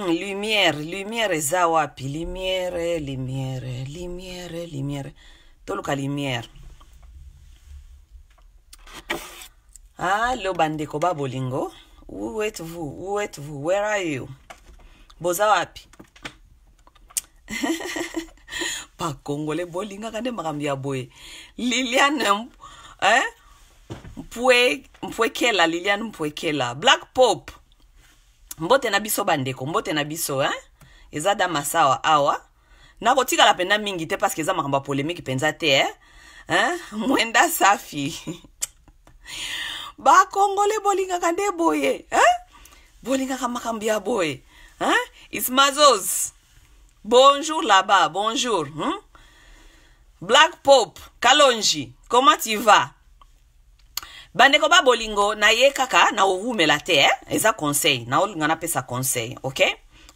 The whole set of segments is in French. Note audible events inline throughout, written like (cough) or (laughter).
mm, lumiere lumiere eza wapi lumiere lumiere lumiere lumiere toluka lumiere alo ah, bandeko ba bolingo où êtes vous où êtes vous where are you boza wapi (laughs) bakongole bolingaka nde makambo ya boye liliane eh? mpwekela liliane mpwekela black pope mbote na biso bandeko mbote na biso hein? eza da masawa awa nakotikala mpenza mingi te parceke eza makambo ya polémique mpenza te eh? hein? mwenda safi bakongole bolingaka nde boye hein? bolingaka makambo ya boye hein? ismazos bonjour là-bas bonjour hmm? black pop kalonji comment tu vas bandeko ba bolingo naye kaka na ovumela te eh? eza conseil naolinga napesa conseil ok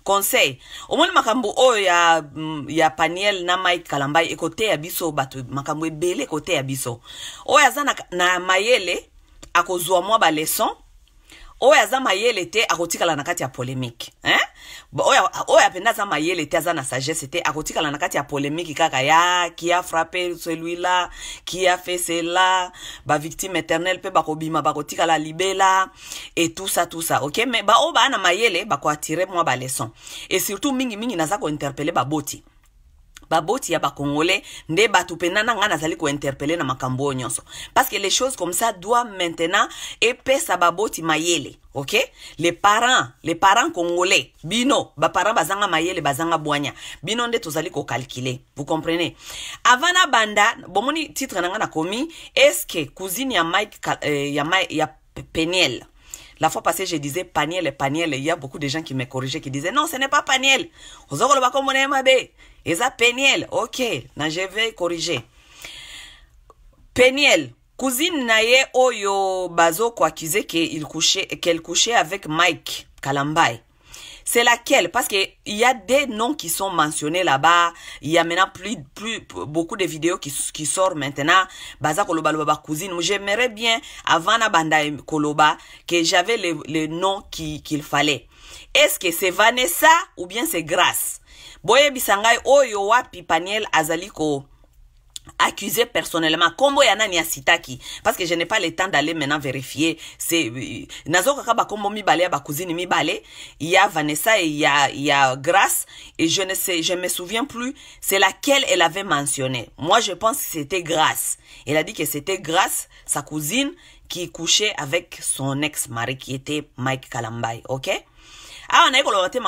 conseil omoni makambo oyo ya, mm, ya paniel na mike kalambai ekoteya biso bato makambo ebele ekoteya biso oyo aza na, na mayele akozwa mwa baleson oyo aza mayele te akotikala na kati ya polémike eh? oyo apenda aza mayele te aza na sagesse te akotikala na kati ya polémike kaka ya qui a frappe celui-là qui a fait cela bavictime éternelle mpe bakobima bakotikala libela et tout ça tout ça ok mais baoyo baa na mayele bakoatire mwa baleson et surtout mingimingi naza kointerpele baboti baboti ya bacongolais nde bato mpena na ngai nazali kointerpele na makambo oyo nyonso parceke les choses comme ça doit maintenant epesa baboti mayele ok les parents les parents congolais bino baparent bazanga mayele bazanga bwanya bino nde tozali kokalkile vous comprenez avant na banda bomoni titre na ngai nakomi estce cousine ya mike euh, ya, ya, ya peniel La fois passée, je disais Paniel et Paniel, il y a beaucoup de gens qui me corrigeaient, qui disaient non, ce n'est pas Paniel. ça, PANIEL. Ok, je vais corriger. PANIEL. cousine naye oyo bazo qu'elle couchait avec Mike Kalambay. C'est laquelle Parce que il y a des noms qui sont mentionnés là-bas. Il y a maintenant plus, plus, beaucoup de vidéos qui, sortent maintenant. Baza Koloba baba Cousine. J'aimerais bien, avant la banda Koloba, que j'avais les noms nom qu'il fallait. Est-ce que c'est Vanessa ou bien c'est Grace Boye Bisangai Oyo Wapi Azaliko accusé personnellement combo parce que je n'ai pas le temps d'aller maintenant vérifier c'est euh, Il y mibale il mibale a vanessa et il y a grace et je ne sais je me souviens plus c'est laquelle elle avait mentionné moi je pense que c'était grace elle a dit que c'était grace sa cousine qui couchait avec son ex-mari qui était mike kalambay ok on awa ko koloba te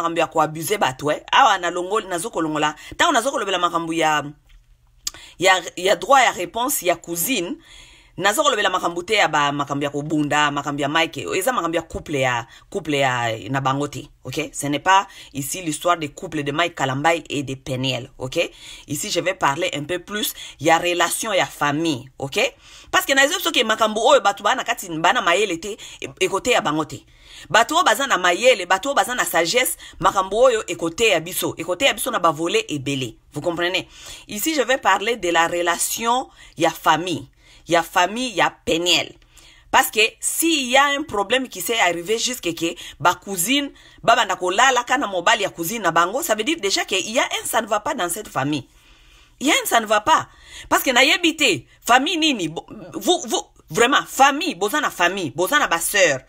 abusé ya on abuser e awa nazolongola ntango nazokolobela makambo ya il y a droit à réponse il y a cousine naza kolobela makambo te ya ba macambia kobunda bunda macambia mike eza makambo ya couple ya couple ya na bangote ok ce n'est pas ici l'histoire des couples de mike kalambai et de peniel ok ici je vais parler un peu plus il y a relation il y a famille ok parce que nayebi biso ke o ba tu tu na kati baa na mayele te ekoteya e ya bangote bato oyo baza na mayele bato baza na sagesse makamboyo oyo écoutez biso ya biso na bavole ebele vous comprenez ici je vais parler de la relation ya famille ya famille ya peniel parce que s'il y a un problème qui s'est arrivé jusque que ba cousine baba kolala kana mobali ya cousine na bango ça veut dire déjà que y a un ça ne va pas dans cette famille y a ça ne va pas parce que na yebite, famille nini vous, vous vraiment famille bozana famille boza ba sœur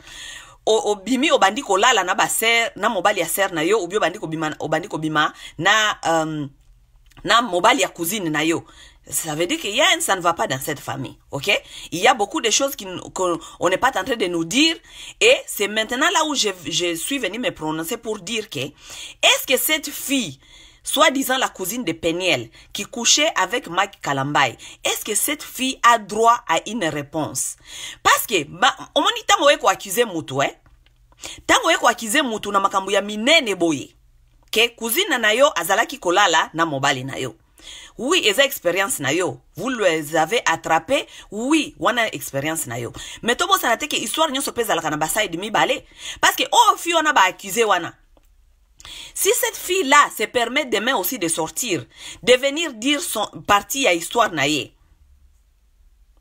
obimi obandi kolala na baser na mobali ya ser na yo obi obandi kobima obandi na um, na mobali ya cousine na yo ça veut dire qu'il y a un ça ne va pas dans cette famille, ok Il y a beaucoup de choses qu'on qu n'est pas en train de nous dire et c'est maintenant là où je, je suis venu me prononcer pour dire que est-ce que cette fille soi-disant la cousine de Peniel, qui couchait avec Mike Kalambay, est-ce que cette fille a droit à une réponse? Parce que, bah, omoni tango eko accuse hein. Tant Tango eko accusé Moutou na makambo ya minene boye. Ke cousine na yo azalaki kolala na mobali na yo. Oui, ils expérience na yo. Vous les avez attrapé. Oui, a expérience na yo. Mais tobo sanate ke histoire nyo sope zalaka na basai demi balé. Parce que, oh, fi wana ba accusé wana. Si cette fille-là se permet demain aussi de sortir, de venir dire son parti à histoire naie,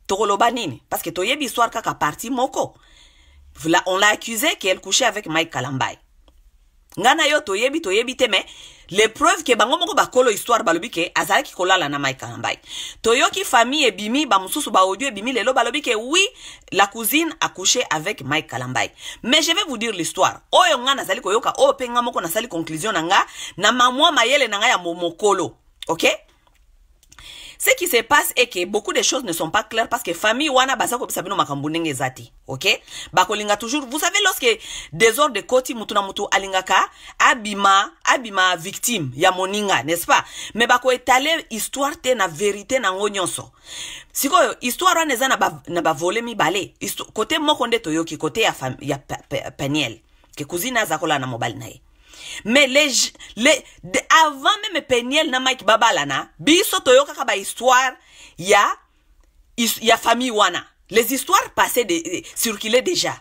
parce que l'histoire histoire kaka parti moko on l'a accusé qu'elle couchait avec Mike Kalambay. Ngana yo toyebi toyebi lepreuve ke bango moko bakolo histoire balobi ke azalaki kolala na maikangambai toyoki famille ebimi bamosusu baaudio ebimi lelo balobi ke wi la cousine akouche avec mike kalambai mais je vais vous dire l'histoire oyo nga nazali koyoka oyo mpe nga moko nasali conclusion na nga na mamwa mayele na ngai ya mokolo ok ce qui se passe est que beaucoup de choses ne sont pas claires parce que famille wana baza kopesa bino makambo ndenge eza te ok bakolinga toujours vous savez lorsque desordre ekoti mutu na mutu alingaka abima abima victime ya moninga n'est ce pas me bakoetale histoire te na verité nango nyonso sikoyo histoire wana eza na bavole ba mibale kote moko nde toyoki kote ya, fam, ya peniel ke kuzina aza kolala na mobali na ye mais les, les avant même peniel na mike Babalana, Biso biso toyokaka ba histoire ya ya famille wana les histoires passées de, circulaient déjà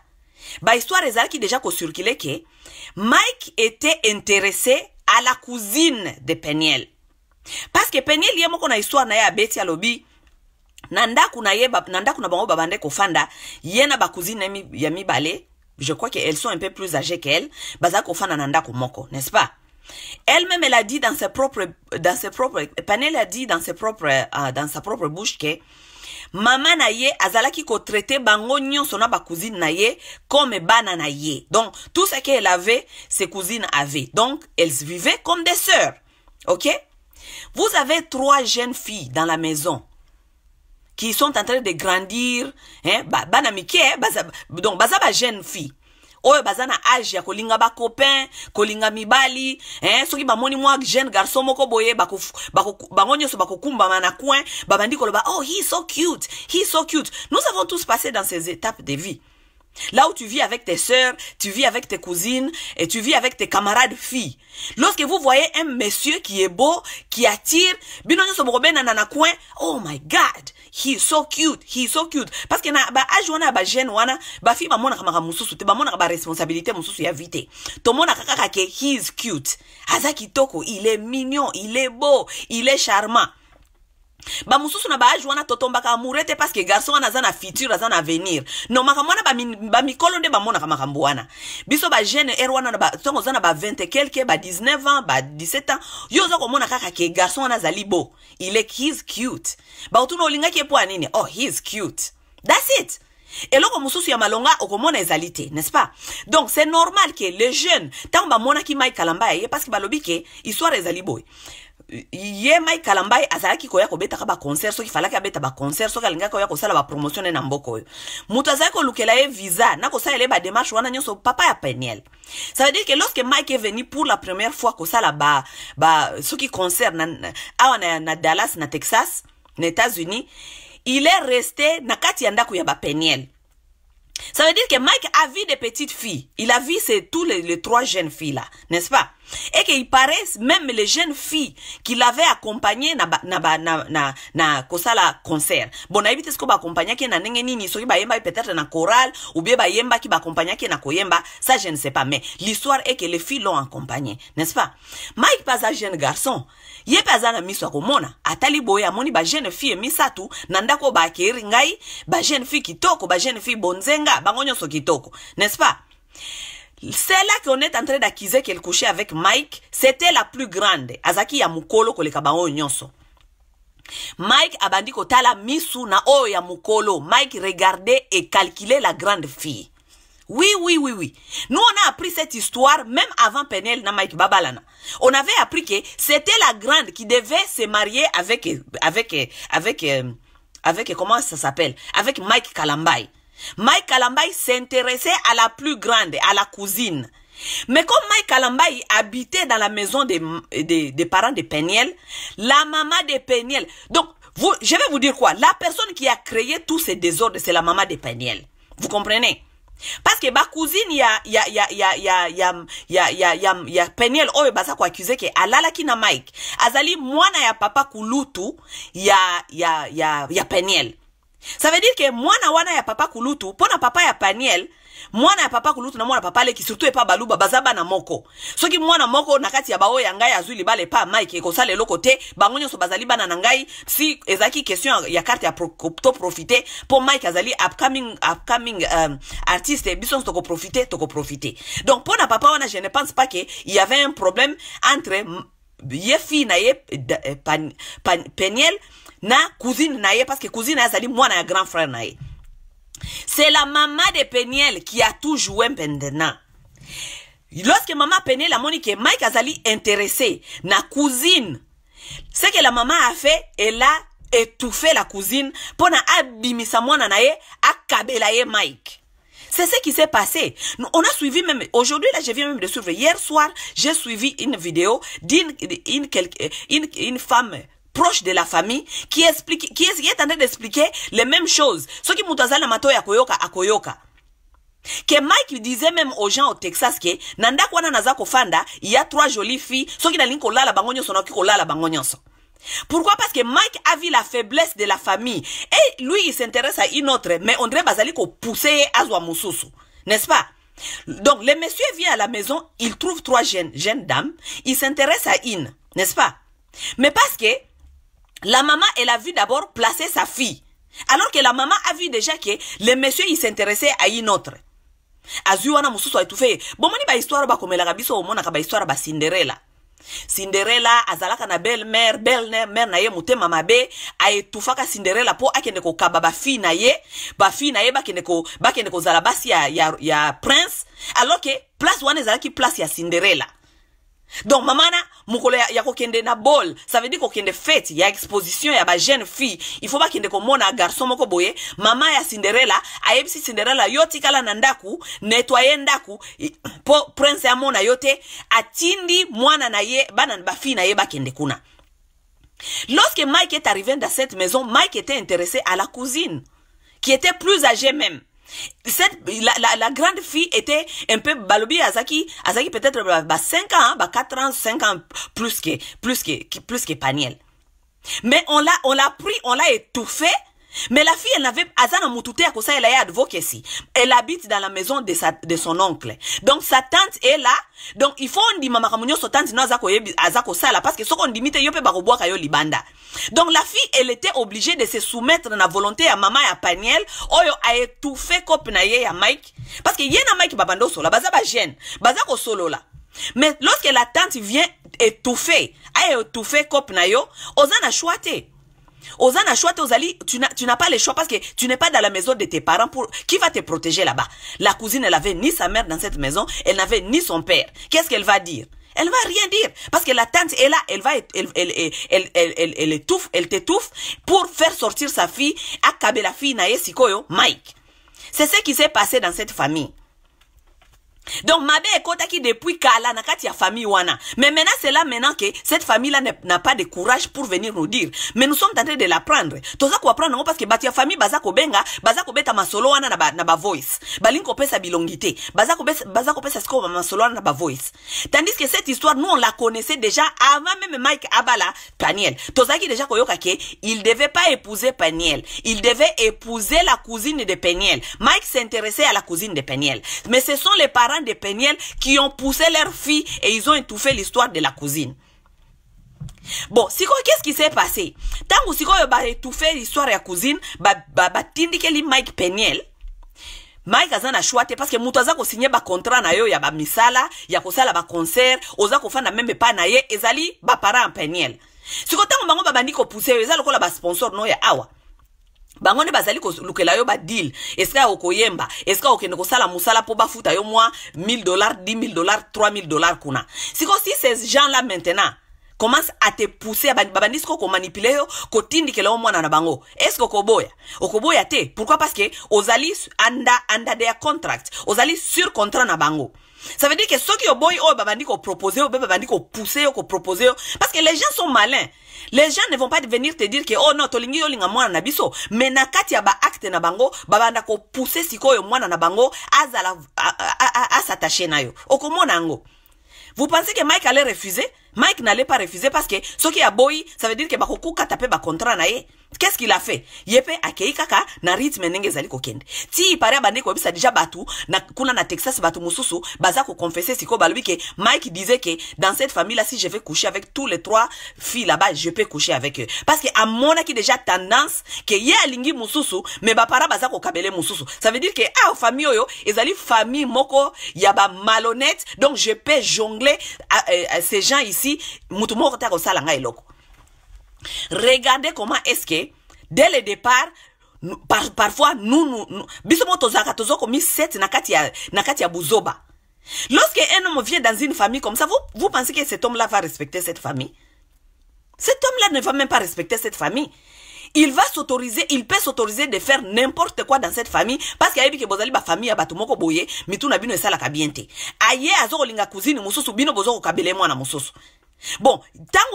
ba histoire qui déjà ko circulait que mike était intéressé à la cousine de peniel parce que peniel ye moko na histoire na ya beti alobi nanda ndako na ye na nanda kuna bango babande kofanda yena ba cousine ya mibale je crois qu'elles sont un peu plus âgées qu'elle, bazako fana nanda moko, n'est-ce pas Elle-même elle a dit dans ses propres dans ses propres Panel a dit dans ses propres euh, dans sa propre bouche que Maman na ye azalaki traiter bango nyon na cousine na naye, comme bana na donc tout ce qu'elle avait ses cousines avaient donc elles vivaient comme des sœurs ok vous avez trois jeunes filles dans la maison qui sont en train de grandir hein bana mike baza donc baza ba jeune fille oyo baza na age ya kolinga bacopain kolinga mibali hein, soki moni mwa jeune garçon moko boye ngonyo bako, nyonso bakokumbama na coin bandi koloba oh he so cute he so cute nous avons tous passé dans ces étapes de vie Là où tu vis avec tes sœurs, tu vis avec tes cousines et tu vis avec tes camarades filles. Lorsque vous voyez un monsieur qui est beau, qui attire, oh my god, is so cute, is so cute. Parce que na ba age ba jeune wana, ba fi ba mona kama mususu te ba mona ba responsabilité mususu ya vite. To mona ke he is cute. Azaki toko il est mignon, il est beau, il est charmant. bamosusu na baage wana totombaka amoure te parceke garson wana aza na future aza na avenir no makambo wana bamikolo ba nde bamonaka makambo wana biso bajeune r wana ntongo oza na ba 20 quelque ba 19 ans ba 17 ans yo oza komona kaka ke garson wana azali bo il est his cute bautuna olingaki ye mpo ya nini oh his cute that's it eloko mosusu ya malonga okomona ezali te n'est-ce pas donc c'est normal ke les jeunes ntango bamonaki mai kalamba ya ye parceke balobi ke histoire ezali boye ye mai kalamba ye azalaki koya kobetaka baconcert soki falaki abeta baconcert soki alingaki koya kosala bapromotion ne na mboka oyo moto azalaki kolukela ye visa na kosalela ye bademarshe wana nyonso papa ya peniel ça veut dire que lorsque mike est venu pour la première fois kosala ba, ba soki concert na, awa na, na dallas na texas na états-unis il est resté na kati ya ndako ya bapeniel Ça veut dire que Mike a vu des petites filles. Il a vu ces, tous les, trois jeunes filles-là, n'est-ce pas Et qu'il paraît, même les jeunes filles qu'il avait accompagnées na, na, na, na, na la concert. Bon, na va accompagner qui na ndenge ni soki yemba peut-être na chorale, ou bien accompagner qui na koyemba, ça je ne sais pas. Mais l'histoire est que les filles l'ont accompagné, n'est-ce pas Mike pas un jeune garçon. ye mpe aza na miso ya komona atali boye amoni bajeune fille misato na ndako baakeri ngai bajeune fille kitoko bajeune fille bonzenga bango nyonso kitoko n'est-ce pas celle-là qu'on est en train d'acquiser qu'elle couchait avec mike c'était la plus grande azalaki ya mokolo koleka bango nyonso mike abandi kotala misu na oyo ya mokolo mike regardait et calculait la grande fille Oui, oui, oui, oui. Nous, on a appris cette histoire même avant Penel na Mike Babalana. On avait appris que c'était la grande qui devait se marier avec, avec, avec, euh, avec, euh, comment ça s'appelle? Avec Mike Kalambay. Mike Kalambay s'intéressait à la plus grande, à la cousine. Mais comme Mike Kalambay habitait dans la maison des, des, des parents de Peniel, la maman de Peniel. Donc, vous, je vais vous dire quoi? La personne qui a créé tous ces désordres, c'est la maman de Peniel. Vous comprenez? parceke bakuzini ya, ya, ya, ya, ya, ya, ya, ya, ya, ya peniel oyo baza koakize ke alalaki na mike azali mwana ya papa kulutu ya, ya, ya, ya peniel ça veut dire ke mwana wana ya papa kulutu mpo na papa ya peniel mwana ya papa kulutu na mwana papa aleki surtout epa baluba baza bana moko soki mwana moko na kati ya baoyo ya ngai azwi libala epa mike ekosala eloko te bango nyonso bazali bana na ngai si ezalaki question ya karte ya pro, to profite mpo mike azali upcoming, upcoming um, artiste biso nyonso tokoprofite tokoprofite donc mpo na papa wana je ne pense pas ke y avait un problème entre ye fille na ye euh, peniel na cousine na ye parce que cousine na ye azali mwana ya grand frère na ye C'est la maman de Peniel qui a tout joué pendant. Lorsque maman Peniel a monique Mike Azali intéressé, na cousine, ce que la maman a fait, elle a étouffé la cousine pour na abimisa mwana na ye, akabela Mike. C'est ce qui s'est passé. On a suivi même, aujourd'hui, là, je viens même de suivre. Hier soir, j'ai suivi une vidéo d'une une, une, femme proche de la famille qui explique qui est, en train d'expliquer les mêmes choses Ce qui azali na koyoka akoyoka Que mike disait même aux gens au texas que nanda kwana naza kofanda ya trois jolies filles. na qui la bango nyonso nakoki kolala bango Pourquoi Parce que Mike a vu la faiblesse de la famille. Et lui, il s'intéresse à une autre. Mais André Bazali qu'on pousser à Zouamoussoussou. N'est-ce pas Donc, le monsieur vient à la maison, il trouve trois jeunes, jeunes dames. Il s'intéresse à une. N'est-ce pas Mais parce que la maman, elle a vu d'abord placer sa fille. Alors que la maman a vu déjà que le monsieur, il s'intéressait à une autre. azwi wana moni ba bomoni ba bakomelaka mona omonaka bahistoire ba cinderella cinderella azalaka na belle mère belle mère na ye a mabe ka cinderella mpo akende kokaba bafille na ye bafille na ye bakende ko, ba kozala basi ya, ya, ya prince alors que place wana ezalaki place ya cinderella donc mamana mokolo ya, ya kokende na bol ça veut dire kokende fete ya exposition ya bajeune fille il faut bakende komona garçon moko boye mama ya cinderella ayebisi cinderella yo tikala na ndaku netwaye ndaku mpo prince amona yo te atindi mwana na ye bana bafille na ye bakende kuna lorsque mike est arrivé dans cette maison mike était intéressé à la cousine qui était plus âgée même la, grande fille était un peu balobi Azaki. Azaki peut-être 5 ans, 4 ans, 5 ans, plus que, plus Paniel. Mais on l'a, on l'a pris, on l'a étouffé mais la fille, elle n'avait, Azana à Kosa, elle a advocacy. Elle habite dans la maison de, sa, de son oncle. Donc, sa tante est là. Donc, il faut, on dit, maman Ramonio, sa tante, non, Azako, Azako, ça, là, parce que ce qu'on dit, mite, yope, kayo, libanda. Donc, la fille, elle était obligée de se soumettre à la volonté à maman et à Paniel, oyo, a étouffé, cop, na ye, à Mike. Parce que na Mike, babando, sola, baza, ba, gêne. ko solo, là. Mais, lorsque la tante vient étouffer, a étouffer, cop, na yo, na chouate. Ozana tu n'as pas les choix parce que tu n'es pas dans la maison de tes parents. pour Qui va te protéger là-bas La cousine, elle avait ni sa mère dans cette maison, elle n'avait ni son père. Qu'est-ce qu'elle va dire elle va rien dire parce que la tante est là, elle va, elle, elle, elle, elle, étouffe, elle t'étouffe pour faire sortir sa fille, accabler la fille Naye Sikoyo, Mike. C'est ce qui s'est passé dans cette famille. Donc Mabé qui depuis Kala Nakati a famille Wana. Mais maintenant c'est là maintenant que cette famille-là n'a pas de courage pour venir nous dire. Mais nous sommes en train de l'apprendre prendre. Toza ko apprendre parce que batia famille bazako benga, bazako beta masolo wana na ba, na ba voice. Balinko pesa bilongité. Bazako pesa bazako pesa sko masolo na ba voice. Tandis que cette histoire nous on la connaissait déjà avant même Mike Abala Paniel. Tozaki déjà koyoka ke il devait pas épouser Paniel. Il devait épouser la cousine de Paniel. Mike s'intéressait à la cousine de Paniel. Mais ce sont les parents parents de Péniel qui ont poussé leur fille et ils ont étouffé l'histoire de la cousine. Bon, quoi qu'est-ce qui s'est passé? quoi, yo ba étouffer l'histoire de la cousine, ba ba, tindiké li Mike Peniel. Mike a zan choix parce que Moutaza aza signé ba contrat na yo ya ba misala, ya kosala ba concert, oza fana meme pa na ye ezali ba parents Peniel. Siko tangu bango babandi kopousser ezali ko la ba sponsor no ya awa bango ne bazali kolukela yo deal, eska ya eska esika okende sala musala po bafuta yo mwa 1000 dollar 10000 dollar 3000 dollar kuna Siko si ces gens là maintenant commence à te pousser babandisi ko manipule yo kotindikela yo mwana na bango boya, okoboya okoboya te pourquoi parce que ozali anda, anda their contract ozali sur contrat na bango ça veut dire que soki oboyi oyo babandi babandiko yo mpe babandiko pousser yo ko proposer parce que les gens sont malins les gens ne vont pas venir te dire ke oh non tolingi yolinga mwana na biso me na kati ya baacte na bango babanda kopuse sikoyo mwana na bango azala asatache na yo okomona yango vous pensez que mike allait refuser mike n'allait pas refuser parce que soki aboyi ça veut dire ke bakokokata mpe bacontrat na ye qu'est-ce qu'il a fait yepe akei kaka na rythme ndenge zali kokende ti ipare abandeki koyebisa deja batu, na, kuna na texas batu mususu, baza si ko balubi ke mike disait que dans cette famille là si je vais coucher avec tous les trois filles là-bas je peux coucher avec eux parce que amonaki deja tendance ke ye alingi mususu, me bapara baza kabele mususu. ça veut dire que ah famille oyo ezali famille moko yaba malhonnête, donc je peux jongler à ah, euh, euh, ces gens ici motu moko ko eloko Regardez comment est-ce que, dès le départ, par, parfois, nous, nous, nous, tozaka nakati nakati ya buzoba. Lorsque un homme vient dans une famille comme ça, vous, pensez que cet homme-là va respecter cette famille? Cet homme-là ne va même pas respecter cette famille. Il va s'autoriser, il peut s'autoriser de faire n'importe quoi dans cette famille parce qu'il y a que bozali ba famille ya batumoko boye, mituna ça la cabienté. Aye azo linga cousine mususu bino bozoko kabele na mususu bon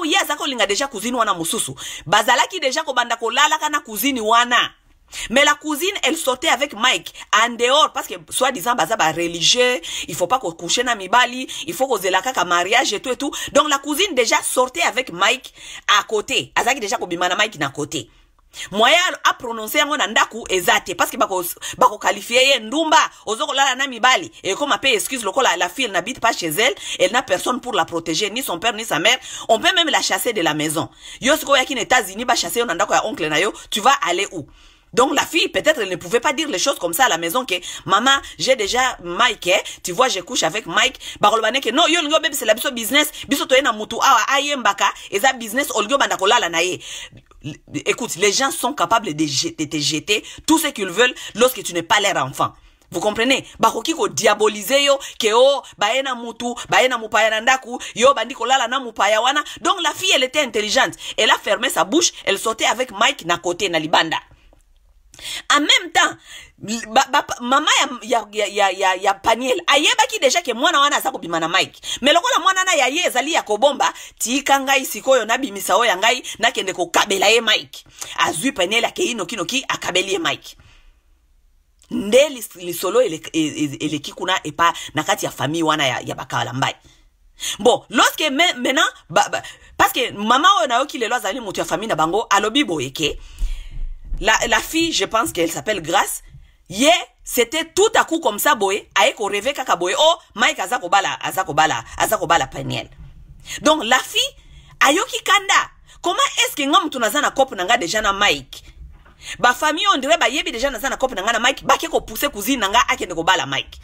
hier ye aza linga deja kuzini wana mosusu bazalaki deja kobanda kolala kana kuzini wana Mais la cousine, elle sortait avec Mike en dehors parce que soi-disant bazaba religieux, il faut pas qu'on couche na mibali, il faut qu'on zelaka ka mariage et tout et tout. Donc la cousine déjà sortait avec Mike à côté. Azaki déjà bimana Mike na côté prononcé un yango na ndaku parce parce que bako bako ye ndumba ozokolala na mibali comme pe excuse lokola la fille n'habite pas chez elle elle n'a personne pour la protéger ni son père ni sa mère on peut même la chasser de la maison yosko ya oyaki na pas chasser an oncle na yo tu vas aller où Donc la fille, peut-être, ne pouvait pas dire les choses comme ça à la maison que maman, j'ai déjà Mike, hein. tu vois, je couche avec Mike. Barolbane que non, yo lingo bébé c'est la biso business, biso na mutu awa mbaka eza business olgo banda kolala na ye. Écoute, les gens sont capables de, te jeter tout ce qu'ils veulent lorsque tu n'es pas leur enfant. Vous comprenez? yo, mutu, yo na Donc la fille, elle était intelligente. Elle a fermé sa bouche, elle sautait avec Mike na côté na libanda. en même temps ba, ba, mama ya, ya, ya, ya, ya paniel ayebaki deja ke mwana wana aza kobima na mike me lokola mwana na ya ye ezali ya kobomba tika ngai sikoyo nabimisa oyo ya ngai nakende kokabela ye mike azwi paniel akei nokinoki akabeli ye mike nde lisolo e, e, eleki ele, ele kuna epa na kati ya famille wana ya, ya bakalambai bon loske maintenant parce que mama oyo nayoki lelo azali moto ya famille na bango alobi boyeke la, la fille, je pense qu'elle s'appelle Grace, ye yeah, c'était tout à coup comme ça boye Aïe, ko rêvait kaka boy, oh mike aza bala, aza bala, aza bala paniel donc la fille ayoki kanda comment est-ce que ngom tu nazana na déjà na nga deja na mike dirait ondire yebi deja naza na kope na nga na mike bake kopouse cousine na nga akende bala mike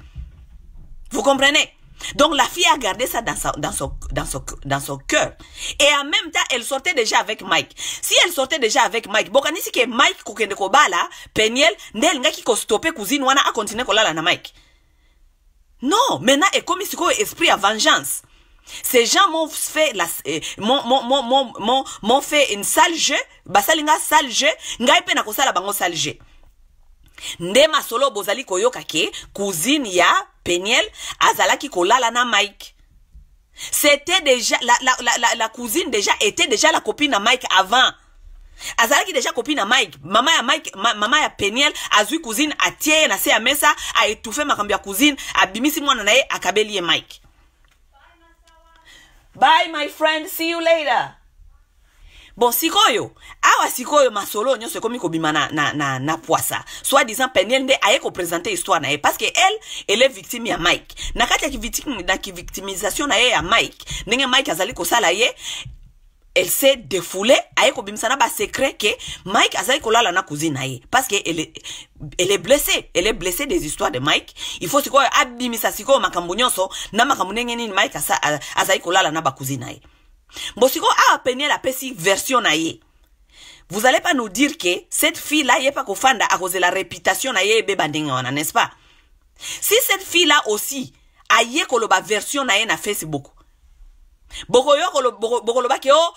vous comprenez donc la fille a gardé ça dans, sa, dans, son, dans, son, dans son cœur. Et en même temps, elle sortait déjà avec Mike. Si elle sortait déjà avec Mike, bokanisi que Mike kokende kobala, peniel, ndel ngaki ko stopper cousine wana a continuer kolala na Mike. Non, maintenant et comme un esprit à vengeance. Ces gens m'ont fait la mon eh, m'ont mon m'ont fait une sale jeu, bah, salinga sale jeu, ngai pe na la bango sale jeu. nde masolo oyo bozali koyoka ke cousine ya peniel azalaki kolala na mike c'était déjà la, la, la, la, la cousine déjà était déjà la copine na mike avant azalaki déjà copine na mike mama ya mike ma, mama ya peniel azwi cousine atie ye na se ya mesa aetufe makambo ya cousine abimisi mwana na ye akabeli ye mike bye my friend see you later bon sikoyo awa sikoyo masolo nyonso ekomi kobima na, na, na, na poisa soi disant peniel nde aye kopresente histoire na ye parce que elle ele victime ya mike na kati ya na kivictimisation na ye ya mike ndenge mike azali kosala ye elle s'est défoulée aye kobimisa na basecret ke mike azali kolala na cousine na ye parce que elle, elle est blessée elle est blessée des histoires de mike il faut sikoyo abimisa sikoyo makambo nyonso na makambo ndenge nini mike azali kolala na bacousine na ye vous la elapesi version na vous allez pas nous dire que cette fille là n'est pas à à reputation réputation réputation ebeba ndenge wana n'est-ce pas si cette fille là aussi aye koloba version na na facebook bokoya koloba ke o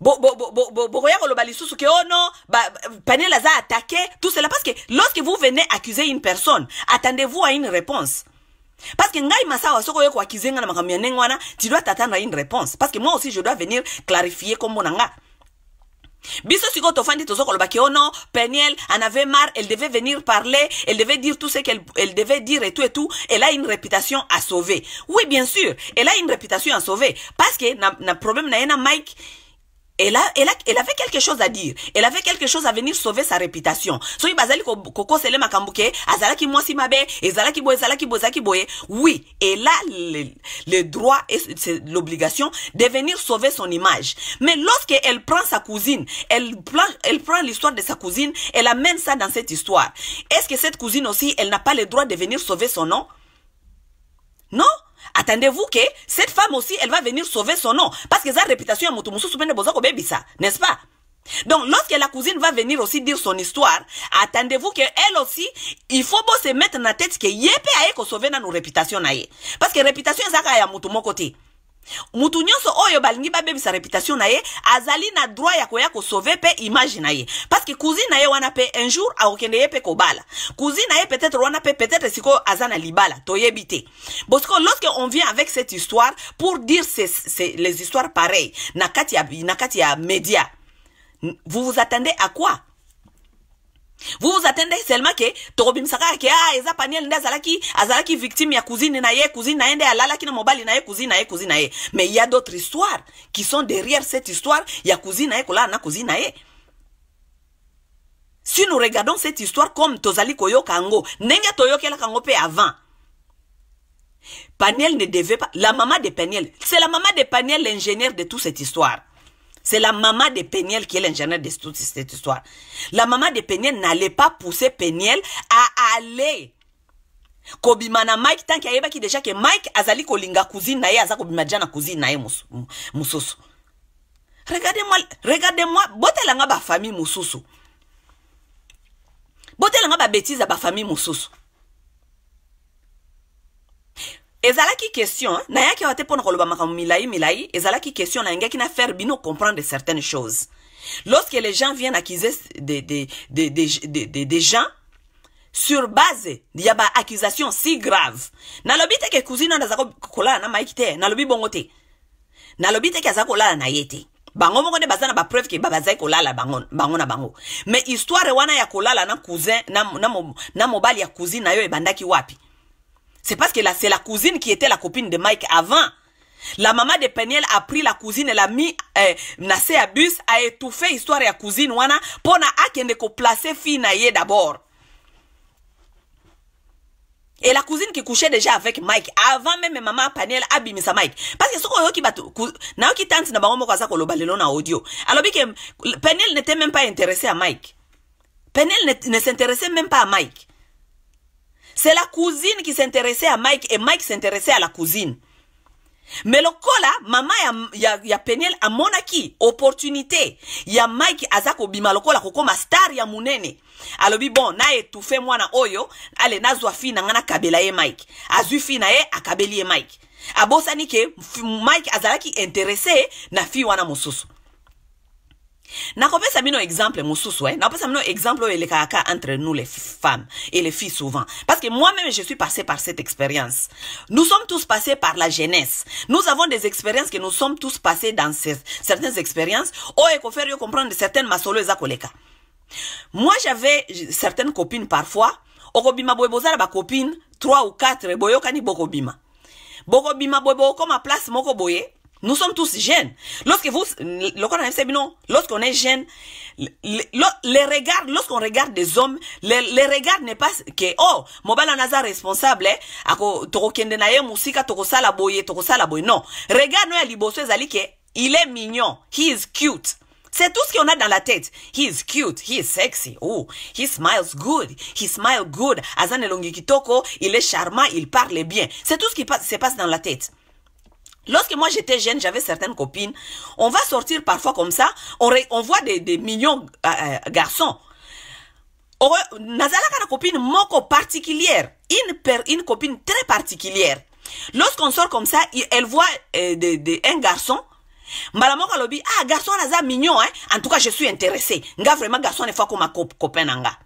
bokoya koloba lisusu ke o non la aza attaqué tout cela parce que lorsque vous venez accuser une personne attendez-vous à une réponse parce que masawa dois t'attendre à nga na Parce ya moi wana tu dois clarifier une réponse que moi aussi je dois venir clarifier kombo na nga biso tu tofandi to koloba tu ono oh en avait mar elle devait venir parler elle devait dire tout ce qu'elle devait dire et tout et tout elle a une réputation à sauver oui bien sûr elle a une réputation à sauver parce que na, problème na que mike elle, elle, avait quelque chose à dire elle avait quelque chose à venir sauver sa réputation oui elle a le, droit et l'obligation de venir sauver son image mais lorsque elle prend sa cousine elle elle prend l'histoire de sa cousine elle amène ça dans cette histoire est-ce que cette cousine aussi elle n'a pas le droit de venir sauver son nom non attendez-vous que cette femme aussi, elle va venir sauver son nom. Parce que sa réputation à de bozo ko ça n'est-ce pas? Donc, lorsque la cousine va venir aussi dire son histoire, attendez-vous que elle aussi, il faut se mettre dans la tête que yépe aye ko sauver dans nos réputations Parce que réputation, ça, ya mon côté mutu nyonso oyo balingi babebisa reputation na ye azali na droit ya koya sauver pe image na ye que kuzi na ye wana pe un jour akokende ye pe kobala kuzi na ye peut-être wana pe peut-être sikoyo aza na libala toyebi Parce que lorsque on vient avec cette histoire pour dire les histoires pareilles na kati ya, na ya média vous vous attendez à quoi vous vous attendez seulement que tokobimisaka que ah eza paniel nde azalaki azalaki victime ya cousine na ye cousine na ende nde alalaki na mobali na ye cousine na ye cousine na ye mais il y a d'autres histoires qui sont derrière cette histoire ya cousine na ye kolala na cousine ye si nous regardons cette histoire comme tozali koyoka kango, nenga toyokela kango pe avant paniel ne devait pas la maman de paniel c'est la maman de paniel l'ingénieur de toute cette histoire c'est la maman de Péniel qui est l'ingénieur de toute cette histoire. La maman de Péniel n'allait pas pousser Péniel à aller Mike, tant mike a dit déjà que mike azali kolinga cousine na cousine aza kobima dia na cousine na ye mususu. regardez-moi regardez-moi famille, botelanga bafamille ba bêtise à ba famille, mususu? ezalaki question hein? na yaki wate mpo na koloba makambo milai milai ezalaki question qui na faire bino comprendre certaines choses lorsque les gens viennent accuser des des des des des gens sur base des accusations si grave nalobi te ke cousine na zako kola na maikite te nalobi bongo te nalobi te ke aza kolala na yete bango moko bazana baza na bapreuve ke bazali kolala bango, bango na bango me histoire wana ya kolala na cousin na, na, na, na mobali ya cousin na e bandaki wapi c'est parce que c'est la cousine qui était la copine de Mike avant. La maman de Peniel a pris la cousine, elle l'a mis n'a euh, Nassé à bus, a étouffé histoire la cousine wana pona akende placer fille na d'abord. Et la cousine qui couchait déjà avec Mike avant même maman Peniel sa Mike. Parce que qui qu'on batu na c'est na bango moko audio. Alors que Peniel n'était même pas intéressé à Mike. Peniel ne s'intéressait même pas à Mike. c'est la cousine qui s'intéressait à Mike et Mike s'intéressait à la cousine me lokola mama ya, ya, ya peniel amonaki opportunité ya mike aza kobima lokola kokóma star ya monene alobi bon na etufe mwana oyo ale nazwa fi na ngai nakabela ye mike azwi fi na ye akabeli ye mike abosani ke mike azalaki interese na fi wana mosusu nakopesa mino exemple mosusu eh? nakopesa mino exemple les entre nous les femmes et les filles souvent parce que moi-même je suis passé par cette expérience nous sommes tous passés par la jeunesse nous avons des expériences que nous sommes tous passés dans ces, certaines expériences oyo oh, ecoferio comprendre certaines masolo eza koleka moi j'avais certaines copines parfois okobima boye ba copine 3 ou 4 boyokani bokobima bokobima comme ma place moko boye nous sommes tous jeunes. Lorsque vous, lorsqu'on est jeune, les lorsqu'on regarde des hommes, le regard regards n'est pas que, oh, mobile naza responsable, eh, ako, toko kende na musika, toko sala boye, toko sala boye. Non. Regarde, nous, liboso, que, il est mignon. He is cute. C'est tout ce qu'on a dans la tête. He is cute, he is sexy. Oh, he smiles good, he smiles good. Azan elongi kitoko, il est charmant, il parle bien. C'est tout ce qui se passe dans la tête. Lorsque moi j'étais jeune, j'avais certaines copines. On va sortir parfois comme ça. On, voit des, des mignons euh, euh, garçons. a une copine moko particulière. Une, une copine très particulière. Lorsqu'on sort comme ça, elle voit euh, un garçon. elle lobi, ah, garçon naza mignon, hein. En tout cas, je suis intéressée. Nga vraiment garçon une fois comme ma copine. » nga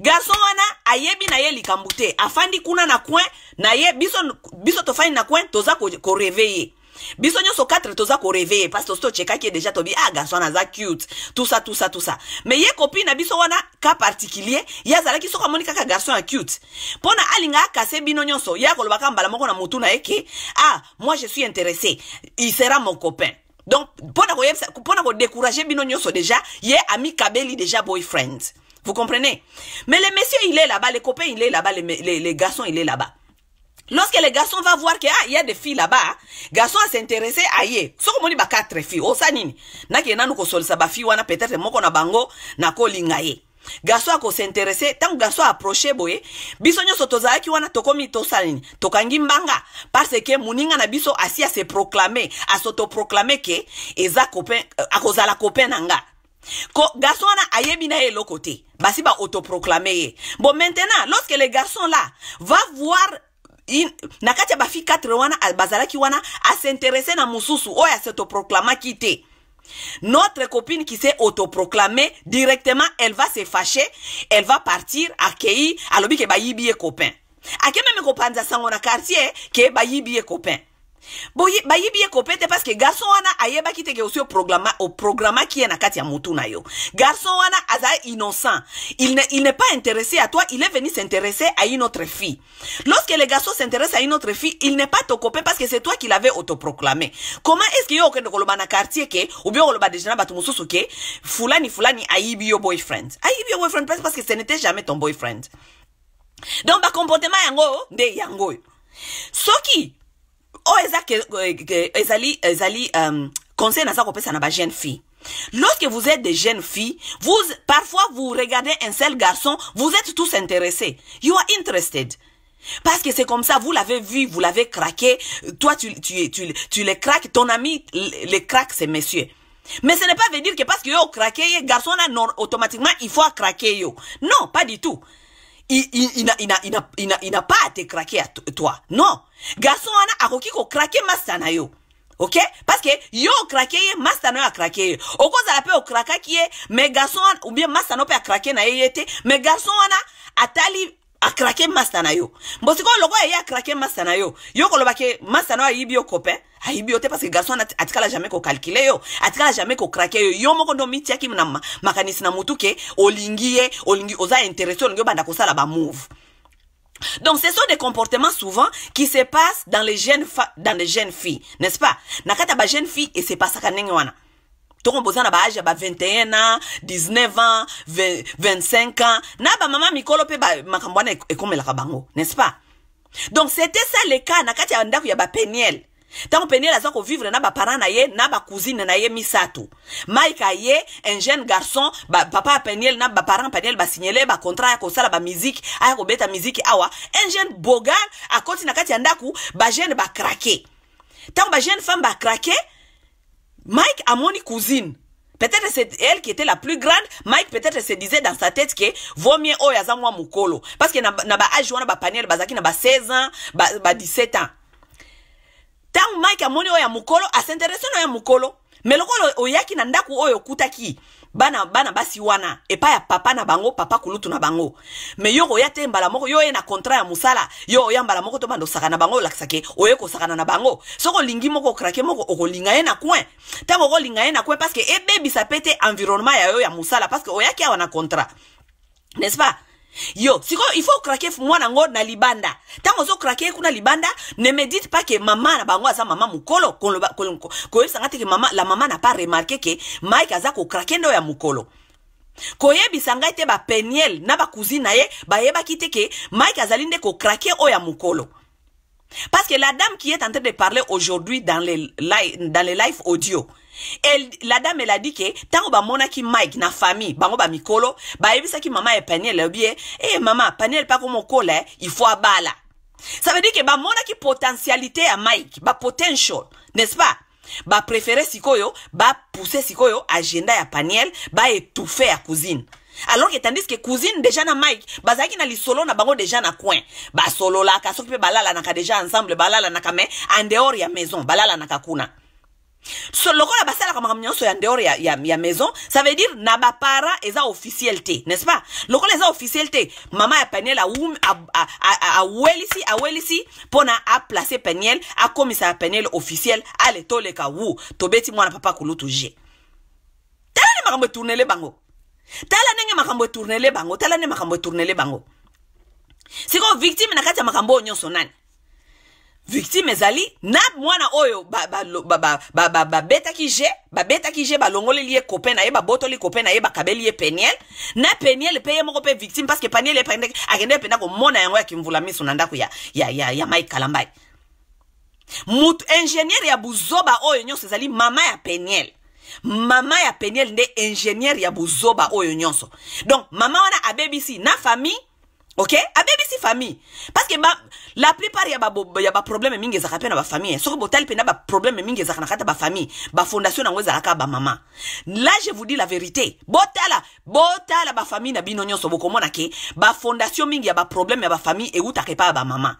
garson wana ayebi na ye likambo te afandi kuna na coin na ye biso, biso tofandi na coin toza koreveye ko biso nyonso 4 toza koreveye parce tosi tocekaki ye deja tobi ah garso wana aza cute tusa tusa tusa me ye kopi na biso wana ka particulier ye azalaki soki amoni kaka garso ya cute mpona alinga akase bino nyonso ye akolobaka mbala moko na motu na ye ke ah moi je suis intéressé il sera mon copain donc mpona kodécourage bino nyonso deja ye amikabeli deja boyfriend Vous comprenez Mais les messieurs, il est là-bas, les copains, il est là-bas, les, les, garçons, il est là-bas. Lorsque les garçons vont voir qu'il ah, y a des filles là-bas, hein, garçons à s'intéresser à yé. Soko moni ba quatre filles, osa nini? Na ki nanu ko sol saba filles wana peut-être moko na bango na ko Garçons yé. Garçon s'intéresser, tant que a approché boye, biso nyoso qui wana tokomi tosalini. nini? Tokangi mbanga parce que muninga na biso asi se proclamer, a s'auto proclamer ke eza copain, euh, a la copain nanga. ko garçon wana ayebi na ye eloko te basi baautoproclame ye bon maintenant lorsque le garçon là va voir in, na kati ya bafi 4 wana bazalaki wana asinterese na mosusu oyo asautoproclamaki te Notre copine qui s'est autoproclamée directement, elle va se fâcher, elle va partir, accueillir, alobi ke bayibi ye copain. Ake meme kopanza sango na quartier ke bayibi ye copain. bayibieko mpe te parceke garson wana ayebaki teke osi oprogramaki ye na kati ya motu na yo garson wana aza innocent il n'est ne, pas intéressé à toi il est venu s'intéresser à une autre fille lorsque le garçon s'intéresse à une autre fille il n'est pas ton copain parce que c'est toi qui l'avais autoproclamé comment est ce que yo okende koloba na quartier ke ou bien okoloba déjà na bato ke fulani fulani ayibi yo boyfriend ayibi yo boyfriend parce que ce n'était jamais ton boyfriend donc comportement yango de yango soki Oh, euh, euh, ezali ezali euh, conseil na ba jeune fille Lorsque vous êtes des jeunes filles, vous, parfois vous regardez un seul garçon, vous êtes tous intéressés. You are interested. Parce que c'est comme ça, vous l'avez vu, vous l'avez craqué, toi tu, tu, tu, tu les craques, ton ami les craque ces messieurs. Mais ce n'est pas veut dire que parce que yo craqué, garçon là, non, automatiquement il faut craquer yo. Non, pas du tout. Il, il, il n'a pas à te craquer à toi. Non. garson wana akoki kokrake masta na yo ok parceke yo okrake ye masta na yo akrake ye okozala mpe okrakaki ye me garson wana ubien masta na yo mpe akrake na ye ye te me garson wana atali akrake masta na yo mbo sikoyo lokola eye akrake masta na yo yo kolobake masta na yo ayibi yo copain ayibi yo te parceke garson wana atikala jamai kokalkile yo atikala jamai kokrake yo yo moko ndo mitiaki na makanisi na mutu ke olingi ye olingi oza interese olingi obanda kosala bamove Donc, ce sont des comportements souvent qui se passent dans les jeunes, dans les jeunes filles, n'est-ce pas? Nakata ba jeune fille et c'est pas ça wana. tokombozana baage ya ba 21 ans 19 ans 25 ans na maman mikolo mpe et wana e-, la bango n'est ce pas donc c'était ça le cas nakata ya ya ndako ya peniel ntango qu'on vit, vivre na baparent na ye na ba cousine na ye misato mike aye un jeune garçon ba, papa ba peniel na ba peniel ba bacontrat ya musique, bamiziki aya beta musique awa un jeune bogal koti na kati jeune ba craquer. bakrake ba jeune femme craquer, mike a moni cousine peut-être c'est elle qui était la plus grande mike peut-être se disait dans sa tête que vaut mieux oyo oh, yaza moi mukolo parce que na, na ba wana bapaniele bazalaki na ba 16 ans ba, ba 17 ans ntango mike amoni oyo ya mokolo asinterese na oyo ya mokolo me lokolo oyaki na ndako oyo okutaki bana, bana basi wana epai ya papa na bango papa kulutu na bango me yo koya te mbala moko yo ye na contrat ya mosala yo oya mbala moko to banda osakana bango olakisake oye kosakana na bango soki olingi moko okrake moko okolinga ye na coin ntango okolinga ye na coin parceke ebebisa mpe te environnement ya yo ya mosala parceke oyaki awa na contrat n'est ce pas yo sikoyo il faut krake mwana yango na libanda ntango ozokrake ye kuna libanda ne médite pas ke mama na bango aza mama mokolo koyebisanga te ke mama, la mama na pas remarke ke mike aza kokrake nde oyo ya mokolo koyebisa ngai te bapeniel na bakuzi na ye bayebaki te ke mike azali nde kokrake oyo ya mokolo parce que la dame qui est en train de parler aujourd'hui dans le, dans le live audio El, la dame eladi ke ntango bamonaki mike na famille bango bamikolo bayebisaki mama ya paniel elobi ye e mama paniel mpako mokola eh, ifo abala ça veut dire ke bamonaki potentialité ya mike bapotential n'est-ce pas bapréféré sikoyo bapousse sikoyo agenda ya paniel baetufe ya cousine alors ke tandis ke cousine déjà na mike bazalaki na lisolo na bango déjà na coin basololaka soki mpe balalanaka déjà ensemble balalanaka me en dehors ya maison balalanaka kuna so lokola basalaka makambo nyonso ya ndeor ya, ya, ya maison ça veut dire na bapara eza officiel te n'est ce pas lokola eza officiel te mama ya peniel awelisi awelisi mpona aplace peniel akomisaka peniel officiel ale toleka wu tobeti mwana papa kulutu je tala nde makambo etournele bango tala ndenge makambo etournele bango tala nde makambo etournele bango sikoyo victime na kati ya makambo oyo nyonso nani victime ezali na mwana oyo babetaki ba, ba, ba, ba, ba je babetaki je balongoleli ye kope na ye babotoli kope na ye bakabeli ye peniel na peniel mpe ye moko mpe victime parceke paniel ye akende mpenda komona yango ya kimvula miso na ndako ya, ya, ya, ya mai kalambai mutu ingénieur ya buzoba oyo nyonso ezali mama ya peniel mama ya peniel nde ingénieur ya buzoba oyo nyonso donc mama wana abebisi na famille ok si famille parce que la plupart y a des ba mingi ezalaka mpe na bafamille soki botali mpena zakana mingi ezalaka na Ba fondation na bafondation yango ba maman. Là je vous dis la vérité botala botala famille na so nyonso bokomona ke fondation mingi ya problème ya ou ta kepa ba e maman.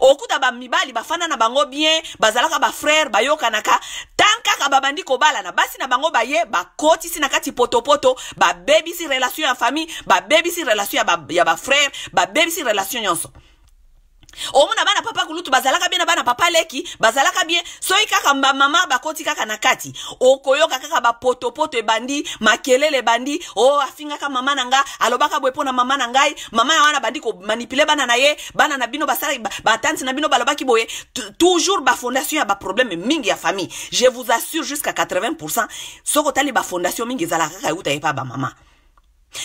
okuta bamibali bafanda na bango bien bazalaka bafrere bayokanaka tan kaka babandi kobalana basi na bango baye bakotisi na kati potopoto babebisi relation ya famille babebisi relation ya bafrere ba babebisi relation nyonso ba omona bana papa kulutu bazalaka bien na bana papa leki bazalaka bien soki kaka bamama bakoti kaka na kati okoyoka kaka bapotopoto ebandi makelele ebandi o oh, afingaka mama na nga alobaka boye mpo na mama na ngai mama ya wana bandi komanipule bana na ye bana na bino basalaki batanti na bino balobaki boye toujours bafondation ya baproblème mingi ya famille je vous assure jusqu'à 80 soki otali bafondation mingi ezalaka kaka euta yepa bamama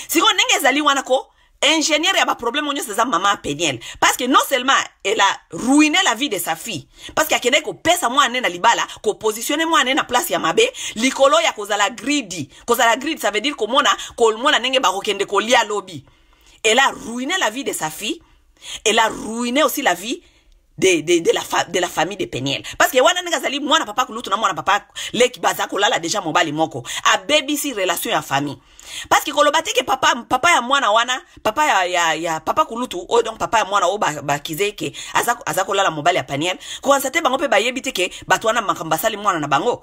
sikoyo ndenge ezali wana ko ingénieur a yaba problème onyo sa mama peniel. parce que non seulement elle a ruiné la vie de sa fille parce que à moi mwana na libala moi mwana na place ya mabe likolo ya kozala greedy kozala greedy ça veut dire comment nenge ba ndenge ko kolia lobby elle a ruiné la vie de sa fille elle a ruiné aussi la vie de, de, de, la, fa, de la famille de peniel parceke wana ndenge azali mwana papa kulutu na mwana papa leki baza kolala deja mobali moko abebisi relation ya famille parceke koloba teke papa, papa ya mwana wana papa ya, ya, ya papa kulutu oyo donc papa ya mwana oyo bakize ba ke aza, aza kolala mobali ya peniel konstate bango mpe bayebi te ke bato wana makambo basali mwana na bango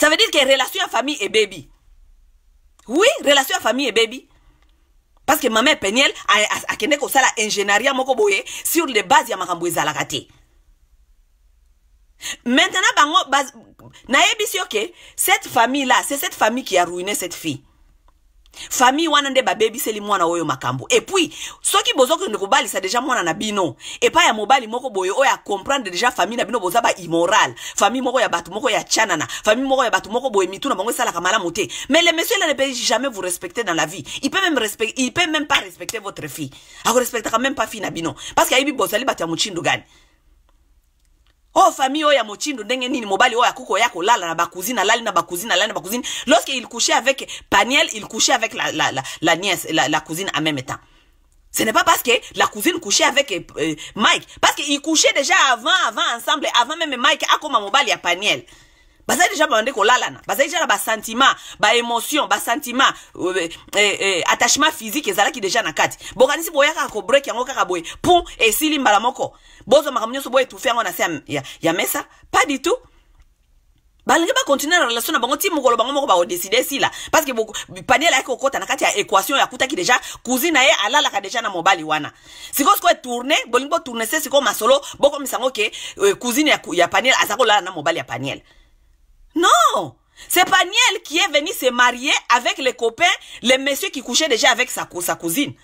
ça veut dire ke relation ya famille ebebi oui relation ya famille ebebi parce que maman peniel la ingénierie à moko boye sur les bases ya makambo famille katé maintenant bango nayebi si que cette famille là c'est cette famille qui a ruiné cette fille famille wana nde seli mwana oyo makambo puis soki bozokende sa deja mwana na bino pa ya mobali moko boyo oya comprendre deja famille na bino boza immoral. famille moko ya batu moko ya chanana, famille moko ya batu moko boye mitu na sala esalaka malamu te mais le monsieur ne peut jamais vous respecter dans la vie il peut même, respect, il peut même pas respecter votre fille akorespectaka même pas fille na bino parce que ayebi bozali batia ya mochindo gani Oh famille oyo ya mochindo ndenge nini mobali oyo kuko yako lala na bakuzina lali na bakuzina lali na bakuzina lorsque il couchait avec paniel il couchait avec la, la, la, la nièce la, la cousine en même temps ce n'est pas parce que la cousine couchait avec euh, Mike. Parce qu'ils couchait déjà avant, avant ensemble, avant même Mike, a comme mobile, ya Paniel. bazali déjà babande kolalana bazali déjà na basentiment baémotion basentiment euh, euh, euh, euh, attachement physique ezalaki déjà na kati bokanisi boya kaka kobrek yango kaka boye pon esili mbala moko bozwa makambo nyonso boetufe yango na se ya, ya, ya mesa pas du tout balingi bakontinue na relation na bango ti mokolo bango moko bakodeside sila parceke paniel ayaki kokɔta na kati ya équation yakutaki deja kuzi na ye alalaka deja na mobali wana sikoyo sikoyo etourne bolingi botourne se sikoyo masolo bokomisa yango ke kuzine euh, ya, ya paniel aza kolala na mobali ya paniel Non C'est Paniel qui est venu se marier avec les copains, les messieurs qui couchaient déjà avec sa, cousine.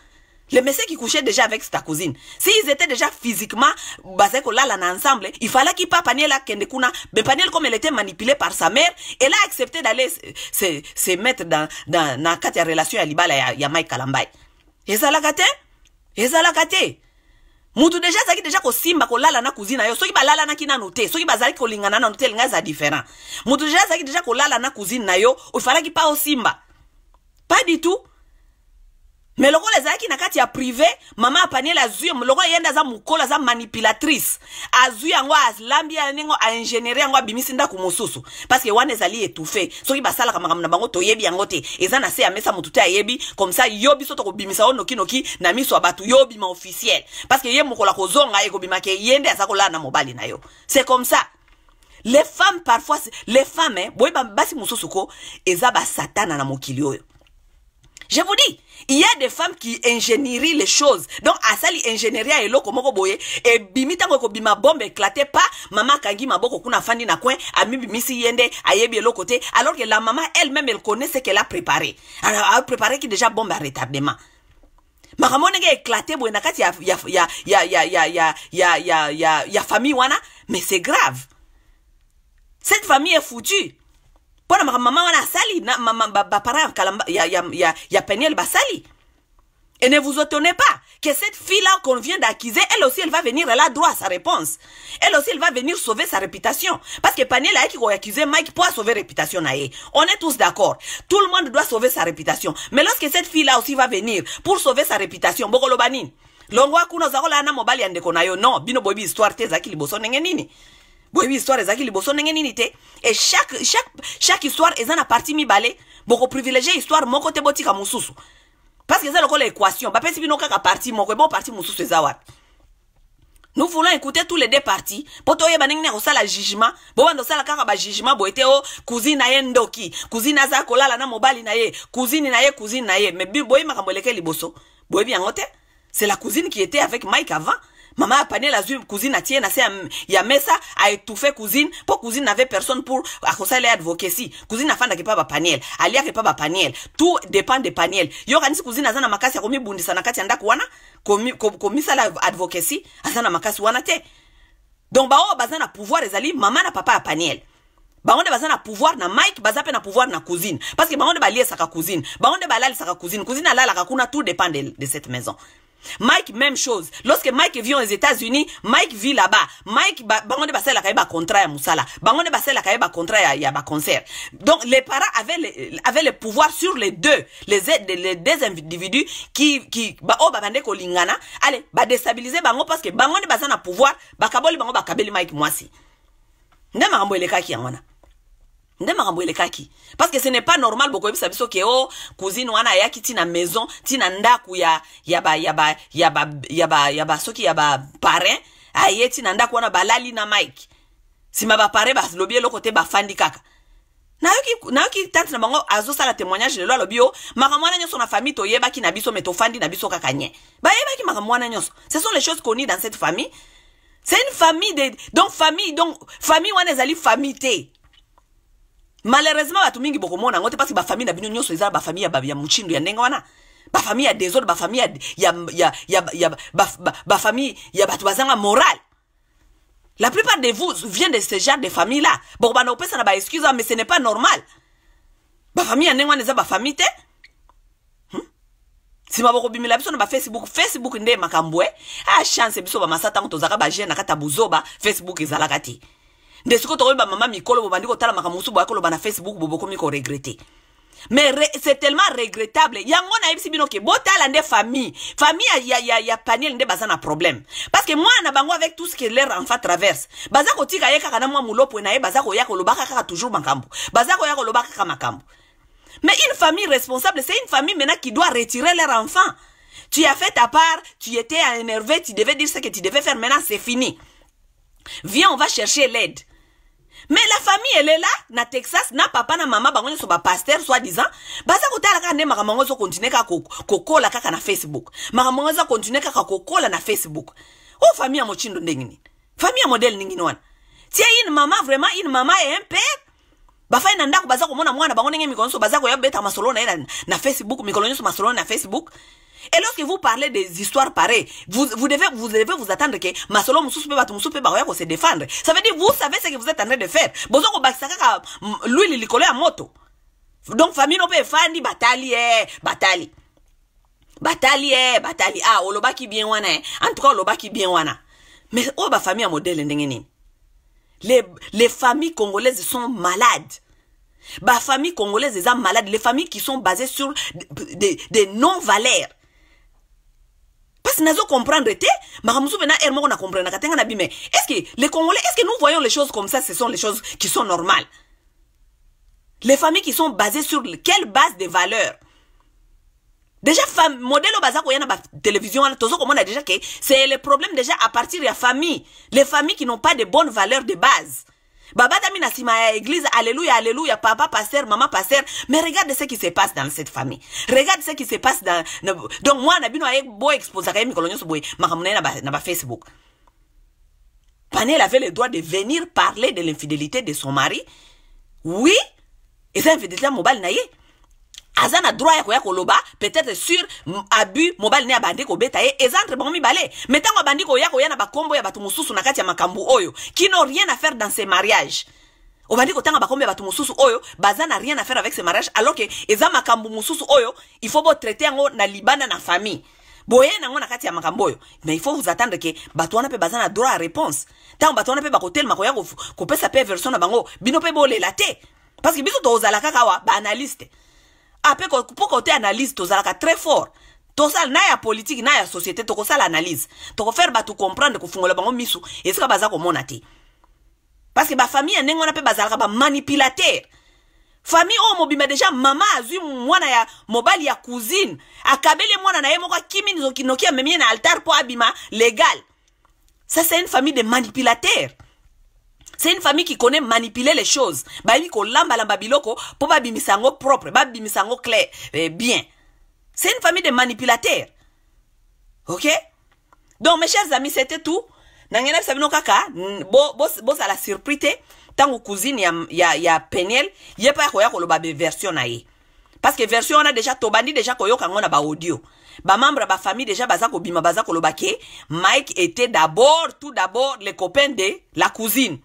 Les messieurs qui couchaient déjà avec sa cousine. S'ils étaient déjà physiquement basés là, ensemble, il fallait qu'il pas Paniel à Kendekuna. Mais Paniel, comme elle était manipulée par sa mère, elle a accepté d'aller se, mettre dans, dans, la relation à Libala et à Et ça l'a gâté? mutu deja azalaki deja kosimba kolala na kuzi na yo soki balalanaki nano te soki bazalaki kolingana nano te elinga eza différent mutu deja azalaki deja kolala na kuzine na yo ofalaki mpa osimba pas du tout me lokola ezalaki na kati ya prive mama apaniele azwi lokola ye nde aza mokolo aza manipulatrice azwi yango alambi ya ndenge aingeniere yango abimisi ndako mosusu parceke wana ezali etufe soki basalaka makambo na bango toyebi yango te eza na se ya mesa motu te ayebi komsa yo biso tokobimisa yo nokinoki na miso ya bato yo obima officiel parceke ye mokolo akozonga ekobimake ye nde aza kolala na mobali na yo c'est comme ça les femmes parfois les femmes eh, boyeba basi mosusu ko eza basatana na mokili oyo je vous dis il y a des femmes qui ingénierient les choses donc asali ingénieria eloko moko et bimita moko bima bombe éclate pa mama kangi maboko kuna afandi na coin amibimisi ye yende ayebi eloko lokote. alors que la mama elle-même elle connaît ce qu'elle a préparé apreparaki déjà bombe ya retardement makambo ndenge éclate boye na kati ya, ya, ya, ya, ya, ya, ya, ya, ya, ya, ya famille wana mais c'est grave cette famille est foutue mpona makambo mama wana mama bapara ya, ya, ya, ya, peniel basali Et ne vous étonnez pas que cette fille-là qu'on vient d'accuser, elle aussi, elle va venir, elle a droit à sa réponse. Elle aussi, elle va venir sauver sa réputation. Parce que Paniel a accusé Mike pour sauver sa réputation. On est tous d'accord. Tout le monde doit sauver sa réputation. Mais lorsque cette fille-là aussi va venir pour sauver sa réputation, Bogolobani, Longwa Kuno Zarola Ana Mobali Andekonayo, non, Bino histoire, Tezaki, Liboso, Nengenini boye histoire ezalaki liboso ndenge nini te e chaque, chaque, chaque histoire eza na parti mibale privilégié histoire moko te botika mosusu que eza lokola équation bapesi bino kaka parti moko ebo parti mosusu eza wapi nous voulons écouter tous les deux parties mpo toyeba ndenge sala akosala jugement bobanda osala kaka bajugement jugement. te o kuzini na ye ndoki kuzini aza kolala na mobali na ye cousine na ye na ye mais boye makambo eleke liboso Boye bien, c'est la cousine qui était avec mike avant Maman a pané la cousine a sa ya mesa a étouffé cousine pour cousine n'avait personne pour à conseil les advocacy. Cousine a fanda pas ba paniel, alia ke pas paniel. Tout dépend de paniel. Yo kanisi cousine azana makasi komi bundisa sana kati ndako wana komi ça la advocacy azana makasi wana te. Donc ba o oh, bazana pouvoir ezali maman na papa a paniel. baonde baza na pouvoir na mike baza pe na pouvoir na cousine parce que bango sa ka cousine bango sa sa cousine cousine la kuna tout dépend de cette maison Mike, même chose. Lorsque Mike vit aux États-Unis, Mike vit là-bas. Mike, bangonde basela ba contrat ya musala. Bangonde basela ba contrat ya, ya ba concert. Donc, les parents avaient le, avaient le pouvoir sur les deux, les, les deux individus qui, qui, ba, oh, ko lingana. Allez, ba désabiliser bango parce que bangonde basana pouvoir, kaboli bango kabeli Mike mwasi. Nde makambo elekaki nde makambo elekaki parce que ce n'est pas normal bokoyebisa biso ke o oh, cousine wana ayaki ntina maison ntina ndako ya ya ba ya ba ya ba ya ba ya ba soki ya baparin aye ntina ndako wana balali na mike nsima baparin balobi eloko te bafandi kaka nayoki nayoki tante na bango azosala témoignage lelo alobi yo oh, makambo wana nyonso na famille toyebaki na biso me tofandi na biso kaka nye bayebaki makambo wana nyonso ce sont les choses connues dans cette famille c'est une famille de donc famille donc famille wana ezali famille te malheureusement bato mingi bokomona yango te parce que bafamille na bino nyonso eza bafamille ya, ya mochindo ya ndenge wana bafamille ya desordre bafamille ya, ya, ya, ya, ya, bafamille ya bato bazanga morale la plupart de vous vient de ce genre de famille là bokobanda kopesana baexcuse mais ce n'est pas normal bafamille ya ndenge wana eza bafamille te nsima hmm? bokobimela biso na bafacebook facebook nde makambo e eh? achance ah, biso bamasa ntango tozalaka bagene na kati ya bozoba facebook ezalaka te nde sikoyo tokomi bamama mikolo bobandi tala makamusu bo akolo bana facebook bobokomi koregrete mais re, c'est tellement regrettable yango nayebisi bino ke botala nde famille famille ya, ya, ya paniel nde baza na problème parce que moi, na bango avec tout ce que leur enfant traverse baza kotika ye kaka na mwa molopwe na ye baza koya kaka toujours makambo baza koya koloba kaka makambo mais une famille responsable c'est une famille maintenant qui doit retirer leur enfant tu as fait ta part tu étais énervé tu devais dire ce que tu devais faire maintenant c'est fini viens on va chercher l'aide me la famille elela na texas na papa na mama bango nyonso bapaster soi-disant baza kotala kaka nde makambo yango ezokontinue kaka kokola kaka na facebook makambo yango ezakontinue kaka kokola na facebook o oh, famille ya mochindo ndenge nini famille ya modele ndingini wana tie ine mama vraiment ine mama e un pere bafai na ndako baza komona mwana bango ndenge mikolo nyonso baza koya beta masolo na ye na facebook mikolo nyonso masolo na facebook Et lorsque vous parlez des histoires pareilles, vous, vous devez, vous devez vous attendre que Masolo Moussoupe Batou Moussoupe qu'on se défendre. Ça veut dire, vous savez ce que vous êtes en train de faire. Bozoko Baksaka, mm, lui, il collé à moto. Donc, famille, non peut faire batali, eh, batali. Batali, eh, batali. Ah, qui bien wana, En tout cas, qui bien wana. Mais, oh, bah, famille, à modèle, n'engenin. Les, les familles congolaises sont malades. Bah, famille congolaises sont malades. Les familles qui sont basées sur des, des, des non-valeurs parce que nous comprendre te makamusu na na katenga na bime est-ce que les congolais est-ce que nous voyons les choses comme ça ce sont les choses qui sont normales les familles qui sont basées sur quelle base de valeurs déjà le modèle baza koyana na télévision déjà c'est le problème déjà à partir de la famille les familles qui n'ont pas de bonnes valeurs de base Baba sima ya église, alléluia, alléluia, papa pasteur, maman pasteur. Mais regarde ce qui se passe dans cette famille. Regarde ce qui se passe dans, donc moi, nabino aye, bo exposer, aye, mikolonyo soboye, makamune na ba Facebook. Panel avait le droit de venir parler de l'infidélité de son mari. Oui. Et ça, infidélité mobile naïe. aza na droit ya koya koloba peut-être sur abu mobali ne abandi kobeta ye eza entre bango mibale me ntango abandi koya koya na bakombo ya bato mosusu na kati ya makambo oyo kino rien à faire dans ce mariage obandi kotanga bakombo ya bato mosusu oyo baza na rien à faire avec ce mariage alors ke eza makambo mosusu oyo il faut botraite yango na libanda na famille boye nango na kati ya makambo oyo mais il faut vous attendre ke bato wana mpe baza na droit ya réponse ntango bato wana mpe bakotelema koya kopesa mpe version na bango bino mpe bolela te parce que biso tozala kaka awa baanalyste ba ape ah, mpo kote analyse tozalaka très fort tosala na ya politike na ya société tokosala analyse tokofaire bato comprendre kofungola bango miso esika baza komona te parceke bafamille ya ndenge wana mpe bazalaka bamanipulatere famille oyo mobimba deja mama azwi mwana ya mobali ya cousine akabeli mwana na ye moko akimi noki amemi ye na altar mpo abima légal ça c'est une famille de manipulateurs c'est une famille qui connaît manipuler les choses bah, lamba lamba biloko po ba bimisango propre ba bimisango clair eh bien c'est une famille de manipulateurs ok donc mes chers amis c'était tout Nangena kaka, bino kaka bozala la te Tango cousine ya, ya, ya peniel ye ya lo ba version na ye eh. parce que version on a déjà tobandi déjà koyoka audio. na membre ba famille, déjà baza bima baza ba ke eh. mike était d'abord tout d'abord le copain de la cousine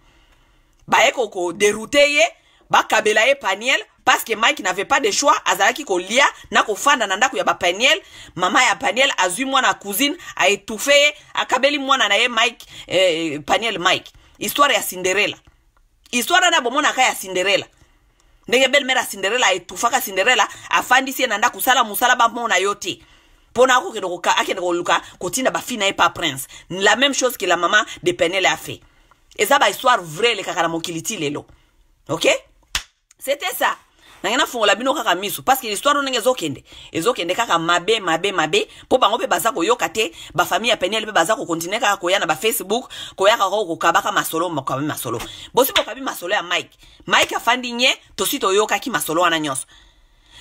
baye kokoderute ye bakabela ye paniel parceke mike n'avait pas de choix azalaki kolia na kofanda na ndako ya bapaniel mama ya paniel azwi mwana cousine aetufe ye akabeli mwana na ye mike eh, paniel mike histoire ya cinderella histoire wana bomonaka ya cinderella ndenge belemere ya cinderella aetufaka cinderella afandisi ye na ndako kosala mosala bamona yo te mpo na akokende akende koluka kotinda bafi na ye pa prince la même chose ke la mama de peniel a fait eza bahistoire vrai le kaka na mokili ti lelo ok c'était ça nange nafungola bino kaka miso parceke histoire ndenge ezokende ezokende kaka mabe mabe mabe mpo bango mpe baza koyoka te bafamille ya penel mpe baza kokontinue kaka koya na bafacebook koya kaka kokabaka masolo bokabi masolo bosi bokabi masolo ya mike mike afandi nye tosi toyokaki masolo wana nyonso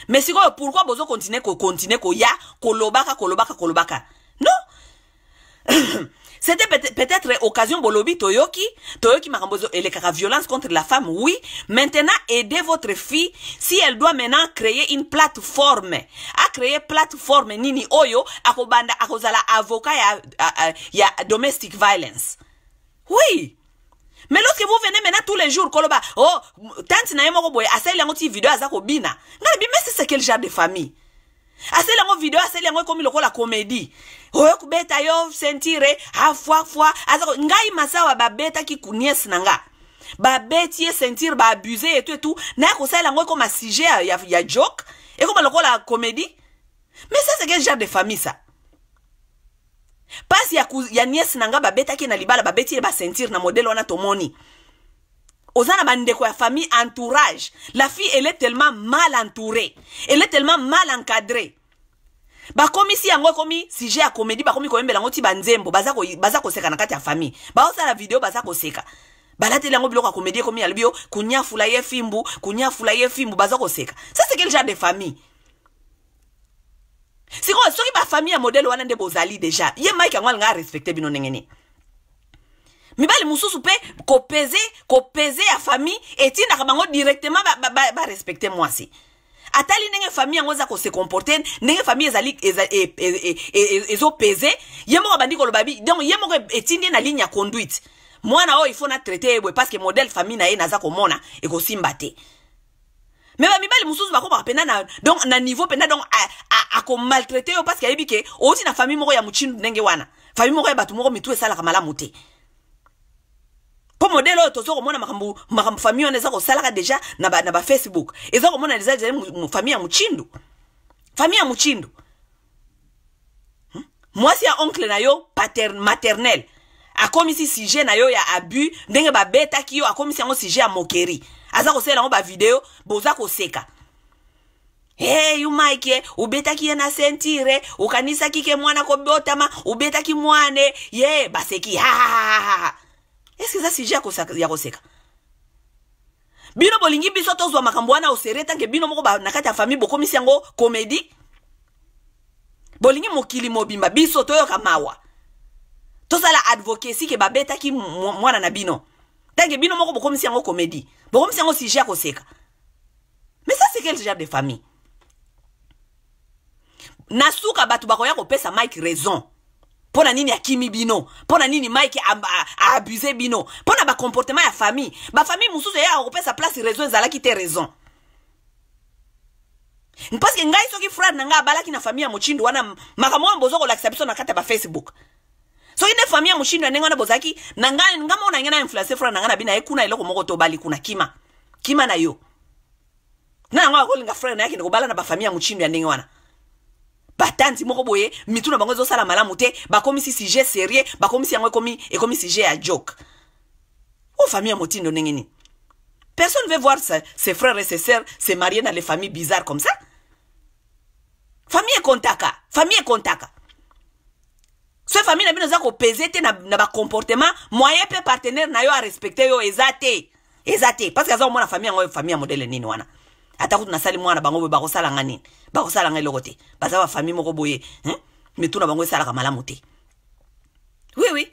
mais sikoyo pourkui bozokontinue kokontinue koya kolobaka kolobaka kolobaka non (clears throat) C'était peut-être occasion bolobi toyoki, toyoki makambozo elekaka violence contre la femme, oui. Maintenant, aidez votre fille si elle doit maintenant créer une plateforme. A créer plateforme nini oyo, akobanda akozala avocat ya, ya domestic violence. Oui. Mais lorsque vous venez maintenant tous les jours, koloba, oh, tantina na yemoko boy, asel yango ti video azako bina. Ngalebi, mais c'est quel genre de famille? Aselango vidéo video comme yango la comédie oyokubeta yo sentire afwafwa aza ngai masawa babetaki kuniese na nga babeti ye sentire baabuse ye to etu naye kosalela yango ekoma sujet ya, ya, ya joke ekoma lokola comédie mais ça c'est quel genre de famille ça mpasi ya, ya niese na nga babetaki na libala babeti ye basentire na modele wana tomoni oza na bandeko ya famille entourage la fille elle est tellement mal entourée elle est tellement mal encadrée bakomisi yango ekomi sujet ya komedi bakomi koyembela yango ti banzembo baza koseka na kati ya famille baosala video baza koseka balateli yango biloko ya komedi ekomi yalobi yo kunyafula ye fimbu kunyafula ye fimbu baza koseka ça c'est quel genre de famille sikoyo soki bafamille ya modele wana nde bozali deja ye mike yango alinga arespecte bino ndenge nini mibali mosusu mpe kopeze kopeze ya famille etindaka bango directement barespecte ba, ba, ba mwasi ba atali ndenge famille yango eza kose comporte ndenge famille ezali e, e, e, ezopese ye moko abandi koloba bi donc ye moko etindi ye na ligne ya conduite mwana oyo ifo na traite ye boye parceke modele famille na ye naza komona ekosimba te me bamibali mosusu bakómaka mpenda na, donc, na niveau mpenda donc akomaltraite yo parceke ayebi ke outi na famille moko ya mochindu ndenge wana famille moko ya bato moko mitu esalaka malamu te mpo modele oyo toza komona makambo makambo famille wana eza kosalaka deja na bafacebook ba eza komona deja ezali famille ya mochindu famille ya mochindu hmm? mwasi ya oncle na yo pater, maternel akomisi sujet na yo ya abu ndenge babetaki yo akomisi yango sujet ya mokeri aza kosalela yango bavideo boza koseka hey, umaike ubetaki ye na sentire ukanisaki ke mwana kobotama ubetaki mwane ye baseki hahahahaha eske eza sujet ya koseka bino bolingi biso tozwa makambo wana osere tanke bino moko na kati ya famille bokomisi yango komedi bolingi mokili mobimba biso toyoka mawa tozala advocacy ke babetaki mwana na bino tanke bino moko bokomisi yango komedi bokomisi yango sujet ya koseka mais ça c'est quel genre de famille na suka bato bakoya kopesa mike raison mpo na nini akimi bino mpo na nini mike aabuse bino mpo na bacomportement ya famille bafamille mosusu eyaka kopesa place raison ezalaki te raison parceke ngai soki frere na ngai abalaki na famille ya mocindo wana makambo oyo boza kolakisa biso na kati ya bafacebook soki nde famille ya mocindo ya ndenge wana bozalaki na ngai nga moko na ngai na influence frere na ngai na bino ye kuna eloko moko tobali kuna kima kima na yo na yango akolinga frere na yaki na kobala na bafamille ya mocindo ya ndenge wana batanzi moko boye mituna bango ezosala malamu te si sujet sérieux on yango ekomi ekomi sujet ya joke o famille ya motindo ndenge nini personne veut voir ses, ses frères et ses sœurs se marier dans les familles bizarres comme ça famille kontaka famille kontaka ce famille na bino ko peser te na, na comportement moyen mpe partenaire na yo respecter yo exacté exacté parce que la famille yango famille modèle nini wana ata kuti nasali mwana bango boye bakosalanga nini bakosalanga eloko te baza bafami moko boye mituna bango esalaka malamu te oui oui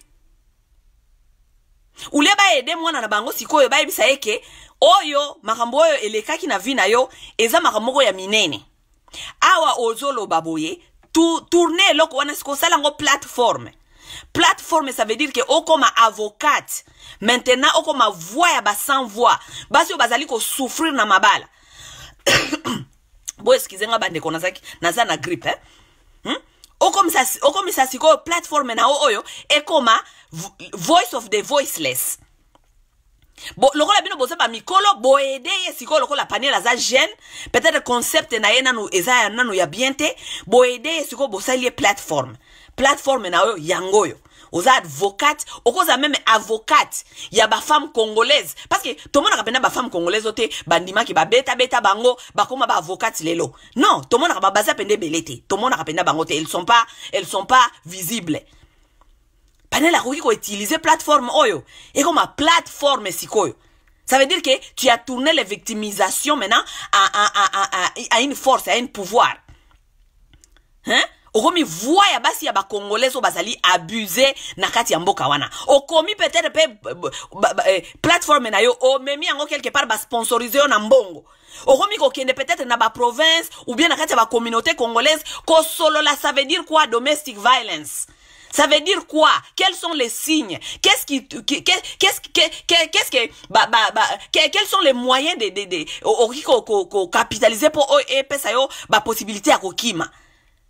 ule baede mwana na bango sikoyo bayebisa ye ke oyo makambo oyo elekaki na vi na yo eza makambo moko ya minene awa ozoloba boye tu, tourne eloko wana sikoyo osala yango plateforme plateforme ça veut dire ke okoma avocate maintenant okoma voix ya basan voix basi oyo bazali kosouffrir na mabala (coughs) boeskize nga bandeko nazaki naza na grippe eh? hmm? okomisa, okomisa sikoyo plateforme na yo oyo ekoma voice of the voiceless bo, lokola bino boza bamikolo boyede ye sikoyo lokola paniel aza jeune peut-être concept na ye nanu eza nanu ya bien te boyede ye sikoyo bosali ye plateforme plateforme na oyo yango oyo aux avocates, oza avocates il y a ya femme congolaise parceke tomonaka mpena femme congolaise o c'est bandimaki bêta, bango bakóma avocates, lelo non tout le tomonaka babaza mpenda ebele te tomonaka mpenda bango te elles sont pas, elles sont pas visibles panel akoki koutilize plateforme oyo une plateforme sikoyo Ça veut dire que tu as tourné les victimisations maintenant à, à une force, à un pouvoir. Hein? okomi voix ya basi ya bakongolais oyo bazali abuse na kati ya mboka wana okomi peut-être mpe eh, plateforme na yo memi yango quelque part basponsorize yo na mbongo okomi kokende peut-être na ba province ou bien na kati ya bacommunauté congolaise kosolola ça veut dire quoi domestic violence Ça veut dire quoi Quels sont les signes Qu'est-ce qui qu'est-ce qu'est-ce que bah, bah, bah, quels sont les moyens de de de capitaliser pour et ça yo bah possibilité à kokima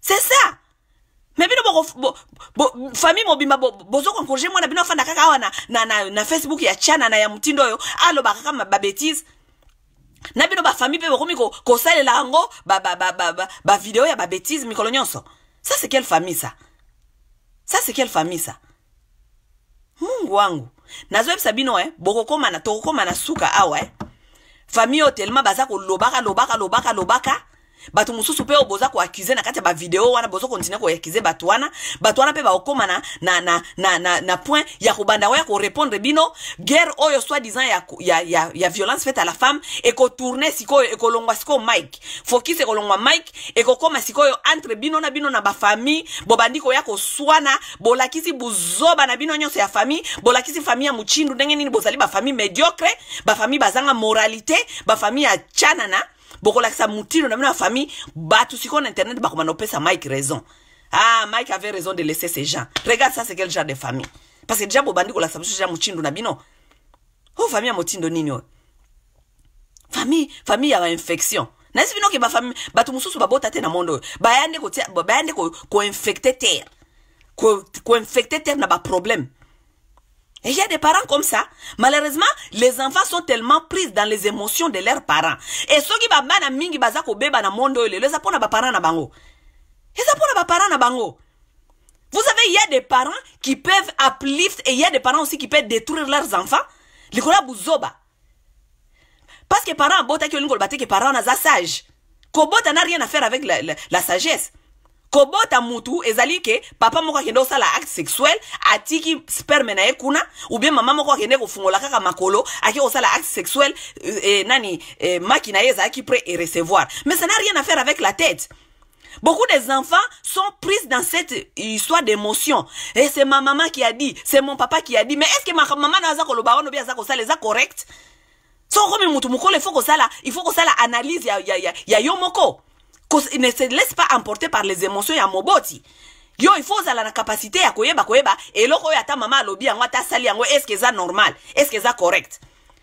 c'est ça me bino famille mobimba bozokonkorge mwana bino afanda kaka awa na, na, na, na facebook ya chana na ya mutindo oyo alobaka kaka babetise na bino bafamille mpe bakomi kosalela yango bavideo ya babetise mikolo nyonso sa c'est quelle famille ça sa c'est quelle famille ça mungu wangu nazoyebisa bino eh, bokokoma na tokokoma na suka awa eh. famille oyo telema baza kolobaka lobaka lobaka lobaka, lobaka bato mosusu mpe oyo boza koakize na kati ya bavideo wana boza kontinue koakize bato wana bato wana mpe bakokóma na, na, na, na, na, na point ya kobanda wa ya korépondre bino guerre oyo soi disant ya, ya, ya, ya violence faite à la femme ekotourne sikoyo ekolongwa sikoyo mike fokis ekolongwa mike ekokóma sikoyo entre bino na bino na bafamille bobandi koya koswana bolakisi buzoba na bino nyonso ya famille bolakisi famille ya mochindu ndenge nini bozali bafamille médiocre bafamille bazanga moralité bafamille ya tyanana bokolakisa mutindo na bino ya famille bato sikoyo na internet bakoma na opesa mike raison ah mike avait raison de laisser ces gens regarde ça c'est quel genre de famille parce que déjà bobandi kolakisa biso ja mutindo na bino oyo oh, famille ya motindo nini oyo oh? famille famille ya bainfection nayesi bino ke bafami bato mosusu babota te na monde oyo oh. baya nde koinfecte terre koinfecte terre na baproblème Et il y a des parents comme ça. Malheureusement, les enfants sont tellement pris dans les émotions de leurs parents. Et ceux qui babana mingi baza ko beba na mondo ele, les apona ba parents na bango. Les apona ba parents na bango. Vous savez, il y a des parents qui peuvent uplift et il y a des parents aussi qui peuvent détruire leurs enfants. Likola buzoba. Parce que parents bota l'ingol que que parents na za sage. Kobota n'a rien à faire avec la sagesse kobota mutu ezali ke papa moko akende kosala acte sexuel atiki sperme na ye kuna ubien mama moko akende kofungola kaka makolo ake kosala acte sexuel e nani ma eh, maki na ye prêt e recevoir mais ça n'a rien à faire avec la tête Beaucoup des enfants sont prises dans cette histoire d'émotion. Et c'est ma maman qui a dit, c'est mon papa qui a dit, mais est-ce que ma maman n'a pas dit ça les correct? So, comme il faut que ça, il faut que ça, l'analyse, il y a, y a, y a, y a, il ne se laisse pas emporter par les émotions ya moboti. Yo, il faut à la capacité ya koyeba koyeba eloko ya ta mama lobi yango ta sali yango est-ce que ça normal est-ce que ça correct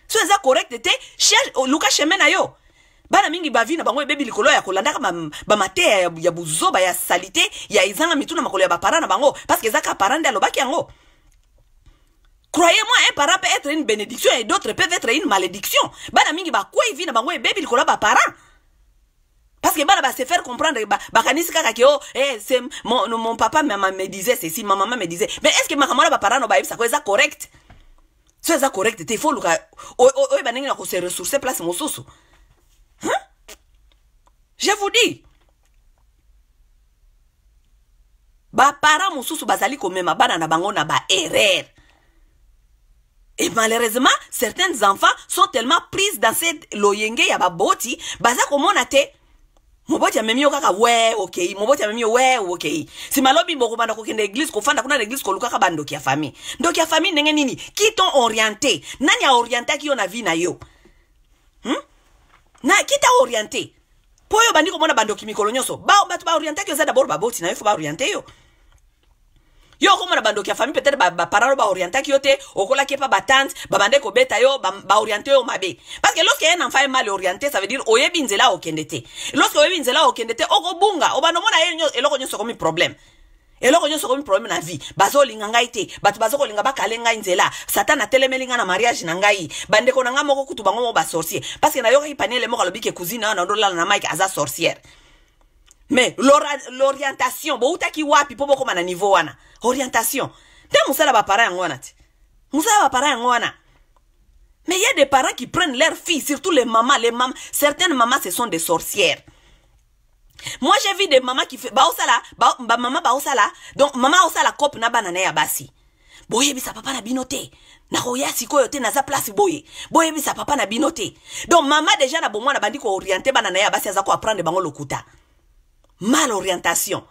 so ça correct te oh, luka chemin na yo bana mingi bavi na bango ebebi likolo ya ba mate ya, ya buzoba ya salité ya izanga mitu na makolo ya ba na bango parce que ça ka parande nde lobaki yango croyez-moi un parent peut être une bénédiction et d'autres peuvent être une malédiction bana mingi bakwei vi na bango ebebi likolo ba baparent parce que là bas se faire comprendre bah bakanisi kaka oh, eh c'est mon, mon papa maman me disait ceci ma maman me disait mais est-ce que ma makamala va parano ba ça eza correct so ça correct te faut luka oyo banenge na se ressource place mosusu hein je vous dis baparent mosusu bazali komema bah na bango na erreur Et malheureusement, certains enfants sont tellement pris dans cette loyenge ya baboti, baza komona te, moboti amemi yo kaka we okei moboti amemi yo we okei si malobi bokobanda kokende eglize kofanda kuna na eglize kolukaka bandoki ya fami ndoki ya fami ndenge nini kiton orienté nani aorientaki yo na vi na yo hmm? na kita orienté mpo oyo bandi komona bandoki mikolo nyonso bato baorientaki yo eza dabord baboti na yo fo baoriente yo yo okomona bandoki ya famille peut-être baparent oyo baorientaki yo te okolaki epa batante babande kobeta yo baoriente yo mabe parce que lorsque ye na nfa ye mal orienté ça veut dire oyebi nzela okende te lorsque oyebi nzela okende te okobunga obanda omona ye eloko nyonso okomi problème eloko nyonso okomi problème na vie bazolinga ngai te bato bazokolinga bakale ngai nzela satan atelemeli ngai na mariage na ngai bandeko na ngai moko kutu bango moko basorcier parce que nayokaki paniele moko alobiki cousine oyo naondolala na mike aza sorcière mais l'orientation boutaki wapi mpo bokoma na niveau wana orientation nde mosala baparent yango wana te mosala mais il y a des parents qui prennent leurs filles surtout les mamans les mamans certaines mamans ce sont des sorcières moi j'ai vu des mamans qui fait baosala ba, ba mama baosala donc mama osala cope na banane na ye ya basi papa na Na Na siko yote na za place boye sa papa na binote. donc mama déjà na na bandi orienté bana na ya basi ko apprendre bango lokuta mal orientation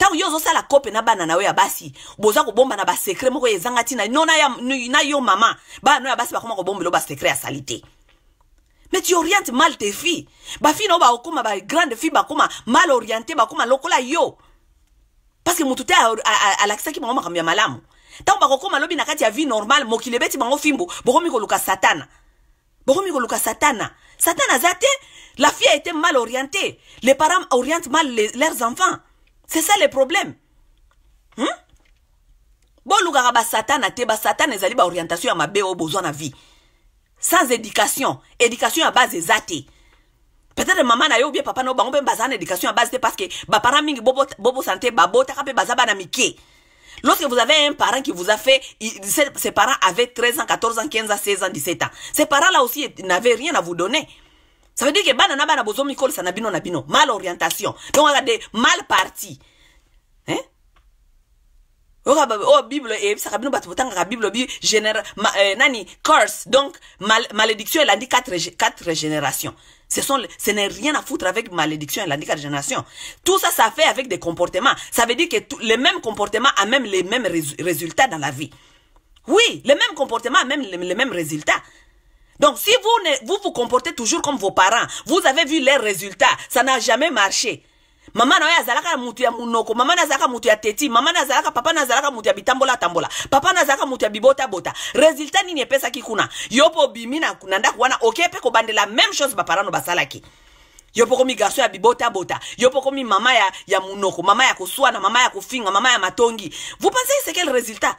ntango yo ozosala kope na bana na yo ya basi boza kobomba na basekre moko ezanga ntina no na yo mama bana no ya basi bakoma kobombela basekre asali te mais tu oriente mal tes filles bafille na yo bakoma bagrande fille bakoma mal orienté bakoma lokola yo parceke motu te alakisaki bango makambo ya malamu ntango bakokoma lobi na kati ya vie normale mokili ebeti bango fimbu bokomi koluka satana bokomi koluka satana satana aza te la fille a été mal orientée les parents orientent mal les, leurs enfants C'est ça le problème. Hmm? satan a te satan, ezali orientation ya ma oyo besoin na vie sans éducation éducation à base zate peut-être maman na yo bien papa na yo bango mpe baza éducation à base parce que parent mingi bobo te babotaka mpe bazaba na miki. lorsque vous avez un parent qui vous a fait ses parents avaient 13 ans 14 ans 15 ans 16 ans 17 ans ces parents là aussi n'avaient rien à vous donner ça veut dire que banana bana na Mal orientation. Donc regardez, mal parti. Hein? Oh, bah, bah, oh Bible, et eh, ça la Bible, eh, nani, curse. Donc, malédiction, elle a dit quatre, générations. Ce sont, ce n'est rien à foutre avec malédiction elle dit quatre générations. Tout ça, ça fait avec des comportements. Ça veut dire que le les mêmes comportements a même les mêmes résultats dans la vie. Oui, les mêmes comportements a même les mêmes résultats. Donc si vous, ne, vous vous comportez toujours comme vos parents, vous avez vu les résultats, ça n'a jamais marché. mama na oyo azalaka motu ya munoko mama na azalaka motu ya teti mama na azalaka papa na azalaka motu ya bitambola-tambola papa na azalaka motu ya bibotabota resultat nini epesaki kuna yo mpo obimi na, na ndako wana oke mpe kobandela même chose baparano basalaki yo mpo komi garso ya bibotabota yo mpo komi mama ya, ya munoko mama ya koswana mama ya kofinga mama ya matongi vous pensez c'est quel résultat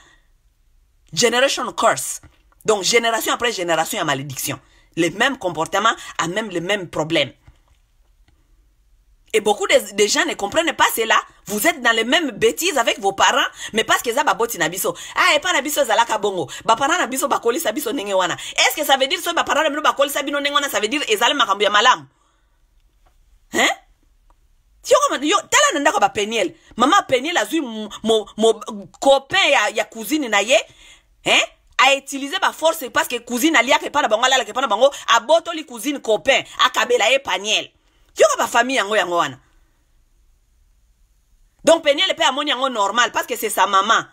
generation curse Donc, génération après génération, il y a malédiction. Les mêmes comportements a même les mêmes problèmes. Et beaucoup de, gens ne comprennent pas cela. Vous êtes dans les mêmes bêtises avec vos parents, mais parce que ça baboti Ah, et pas nabiso, biso la kabongo. Ba parents na biso bakoli Sabiso biso Est-ce que ça veut dire so ba parents na bakoli sa ça veut dire ezali makambo ya Hein? Yo kama yo tala nanda ba peniel. Maman, peniel la, mon copain ya, ya cousine na ye. Hein? autilize baforce parceke cousine aliaka epa na bango alalaka epa na bango abotoli cousine copin akabela ye paniel tioka bafamille yango yango wana donc peniel mpe amoni yango normal parceke c'est sa mama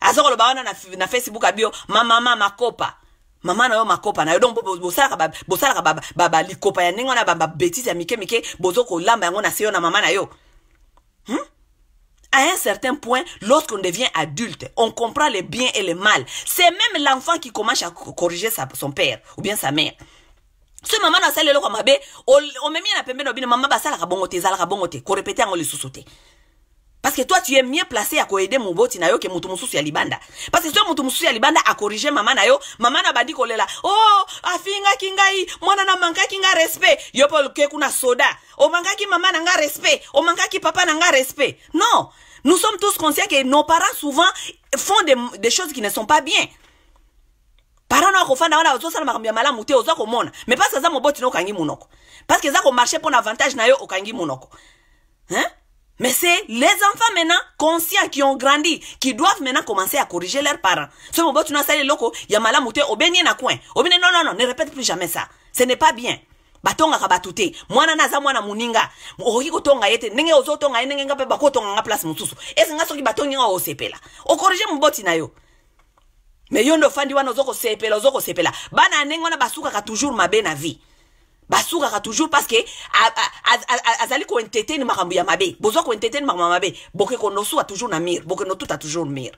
aza koloba wana na, na facebook abio mamama makopa mama na yo makopa na yo donc bosalaka bosalaka balikopa ya ndenge wana babetise ya mike mike bozo kolamba yango na se yo na mama na yo hmm? à un certain point, lorsqu'on devient adulte, on comprend les bien et les mal. C'est même l'enfant qui commence à corriger son père ou bien sa mère. Ce mama mabe na a dit a la bah, a Qu'on répétait, on parce que toi tu es mieux placé à mon boti na yo que mon ya libanda parce que toi, mon ya libanda corriger Maman na yo Maman na bandi kolela là. oh, afinga kingai. mwana na manka nga respect yo kekuna ke kuna soda omangaki mama na nga respect ki papa na nga respect non nous sommes tous conscients que nos parents souvent font des, des choses qui ne sont pas bien parents na kofanda wana ozosala makambo mala malamu te ko monde. mais parce mon moboti na kangi monoko parce que eza marche pour un avantage na yo okangi monoko hein? Mais c'est les enfants maintenant conscients qui ont grandi, qui doivent maintenant commencer à corriger leurs parents. Ce moment tu n'as pas loko, yamala mute, obéni na coin. bénin non, non, non, ne répète plus jamais ça. Ce n'est pas bien. Batonga ka mwana naza mwana muninga, okoki tonga yete, ndenge ozotonga ye, ndenge ngape bakotonga nga place mosusu. Ese nga soki batongi nga osepela. Okorige mboti na yo. Me yo fandi wana ozoko sepela. Bana ndenge basuka ka toujours mabe na vie. basukaka toujours parce ke azali koentertaine makambo ya mabe bozwa koentertaine makambo ya mabe bokeko nosuka toujours na mire bokeno tuta toujours mire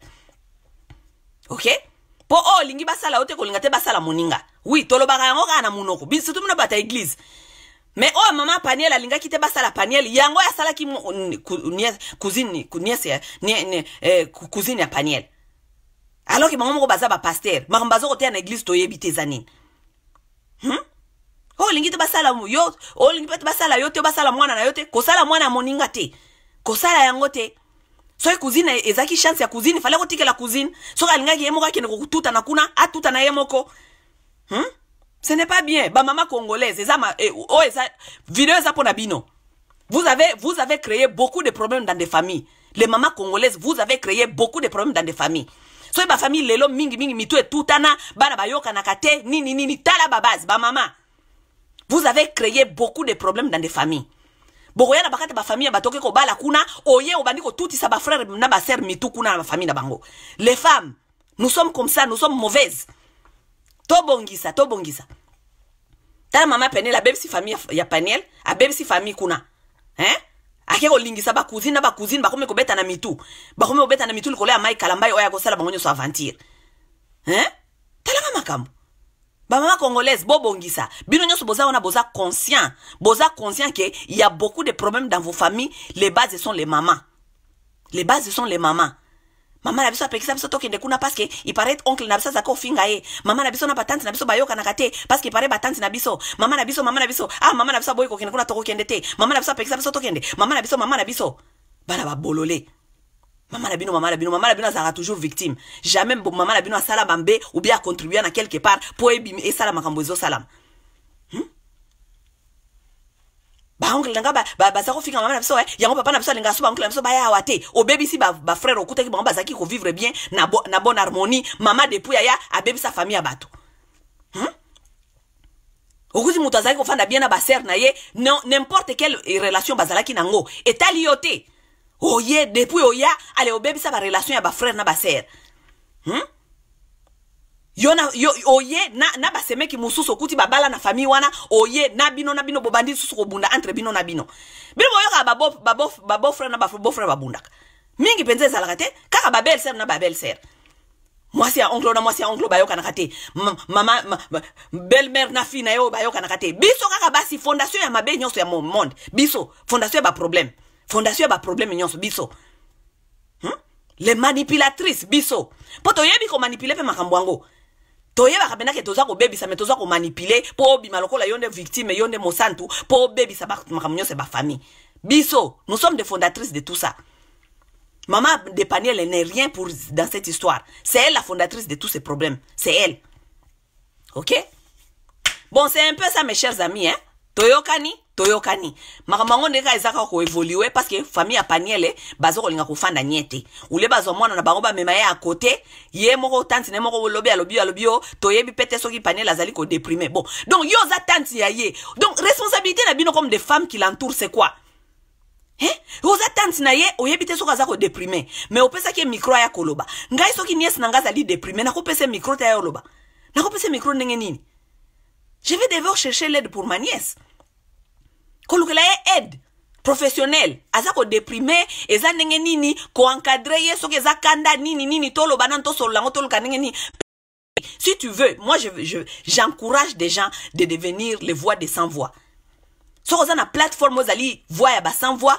ok mpo oyo olingi basala yo te kolinga te basala moninga wi tolobaka yango kaka na monoko bisutu mino bato ya eglize me oyo mama paniele alingaki te basala paniele yango oyo asalaki cousine ya paniele aloki bango moko baza bapaster makambo baza koteya na eglize toyebi te eza nini hmm? oyo oh, olingi te basala yo oyo oh, olingi mpe te basala yo te basala mwana na yo te kosala mwana ya moninga te kosala yango te soki kuzine ezalaki chance ya kuzine fale kotikela kuzine soki alingaki ye moko akende kotutana kuna atutana ye moko hmm? ce n'est pas bien bamama congolaise eza ma, eh, oyo oh, eza video eza mpona bino vous avez, vous avez créé beaucoup de problèmes dans des familles les mamas congolaises vous avez créé beaucoup de problèmes dans des familles soki bafamille lelo mingimingi mitu etutana bana bayokanaka te nini nini tala babase bamama vous avez créé beaucoup de problèmes dans des familles bokoya na bakati bafamille ya batoke kobala kuna oye obandi kotutisa bafrere na baser mitu kuna na bafamille na bango les femmes nous sommes comme ça nous sommes mauvaises tobongisa tobongisa tala mama peniel abebisi famille ya peniel abebisi famille kuna hein? ake kolingisa bakuzine na bakuzine bakomi kobeta na mitu bakomi kobeta na mitu likolo ya mai kala mbai oyo akosala bango nyonso aventure hein? talanga makambo bamama congolaise bongisa. bino nyonso boza wana boza conscient boza conscient que y a beaucoup de problèmes dans vos familles les bases sont les mamans les bases sont les mamans mama na biso sa biso tokende kuna il paraît oncle na biso azalaki kofinga ye mama na biso na batante na biso bayokanaka te parceke ipare batante na biso mama na biso mama na biso ah mama na biso aboyi kokende kuna tokokende te mama na biso sa biso tokende mama na biso mama na biso bana babolole Maman Labino, maman Labino, maman Labino sera toujours victime. Jamais maman Labino a salabambe ou bien a à quelque part pour ebimi et salam akambozo salam. Hmm? Ba oncle bah ba ça bazako fika maman na biso eh yango papa na biso linga so ba oncle na biso ba Au obebi si ba ba frère okuta ki bango bazaki ko vivre bien na bo, na bonne harmonie maman depuis ya bébé sa famille ya bato. Hmm? okuti moto azalaki kofanda bien na baser na ye n'importe quelle relation bazalaki nango etali yo oye depuis oya ale obebisa barelation ya bafrere na basere hmm? yo na yo, oye na, na basemeki mosusu okuti babala na famille wana oye na bino na bino bobandi lisusu kobunda entre bino na bino bino boyokaka babofre babo, babo na bafre babundaka mingi mpenza ezalaka te kaka babelle sere na babelle sere mwasi ya onklo na mwasi ya onklo bayokanaka te mama ma, ma, bellemere na fille na ye oyo bayokanaka te biso kaka basi fondation ya mabe nyonso ya monde biso fondation ya baproblème fondation ya problème, nyonso biso hmm? le manipulatrice biso yebi ko tu pe makambo tu toza sa me toza ko manipuler Pour tu yonde victime Po baby, Tu ba. makambo nyonso ba famille. biso nous sommes des fondatrices de tout ça Maman de Paniel, elle n'est rien pour, dans cette histoire. C'est elle la fondatrice de tous ces problèmes. C'est elle. OK Bon, c'est un peu ça, mes chers amis. Hein? Toyokani, toyokani makambo yango ndeka ezaka parce que famille a paniele baza linga ko fanda te ule bazo mwana na bango bamema ye akote ye moko tanti na ye moko olobi alobi alobi yo toyebi mpe pete soki paniele ko déprimé. bon donc yo oza tanti ya donc responsabilité na bino comme de femme qui l'entoure c'est quoi Eh? oza tanti na ye oyebi te soki aza kodeprime me opesa ki micro ya koloba ngai soki niesi na ko azali deprime nakopesa mikro te Na ko micro mikro ndenge nini je vais devoir chercher l'aide pour ma nièce kolukela ye aide professionnel aza kodeprime eza ndenge nini koencadre ye soki eza kanda nini nini toloba nani tosolola toluka ndenge nini si tu veux moi j'encourage je, j'encourage des gens de devenir les voix des sans voix soki oza na plateforme ozali voix ya voix.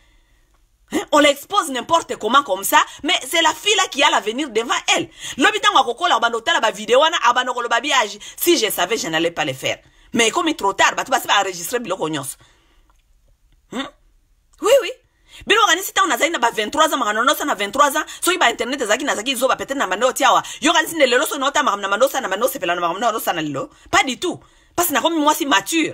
on l'expose n'importe comment comme ça mais c'est la fille là qui a l'avenir devant elle lobi ntango akokola obanda vidéo, bavideo wana abanda ah, koloba biage si je savais je n'allais pas le faire mais comme ekomi trop tard bato basi enregistrer biloko nyonso hmm? oui oui bino okanisi ntango nazali na ba 23 ans makambo nosa na 23 ans soki ba internet ezalaki nazalaki zoba peut-être na mande otia awa yo okanisi nde lelo soki naota makambo na mande osala na mande osepela na na osala na lelo pas du tout parce que comme moi si mature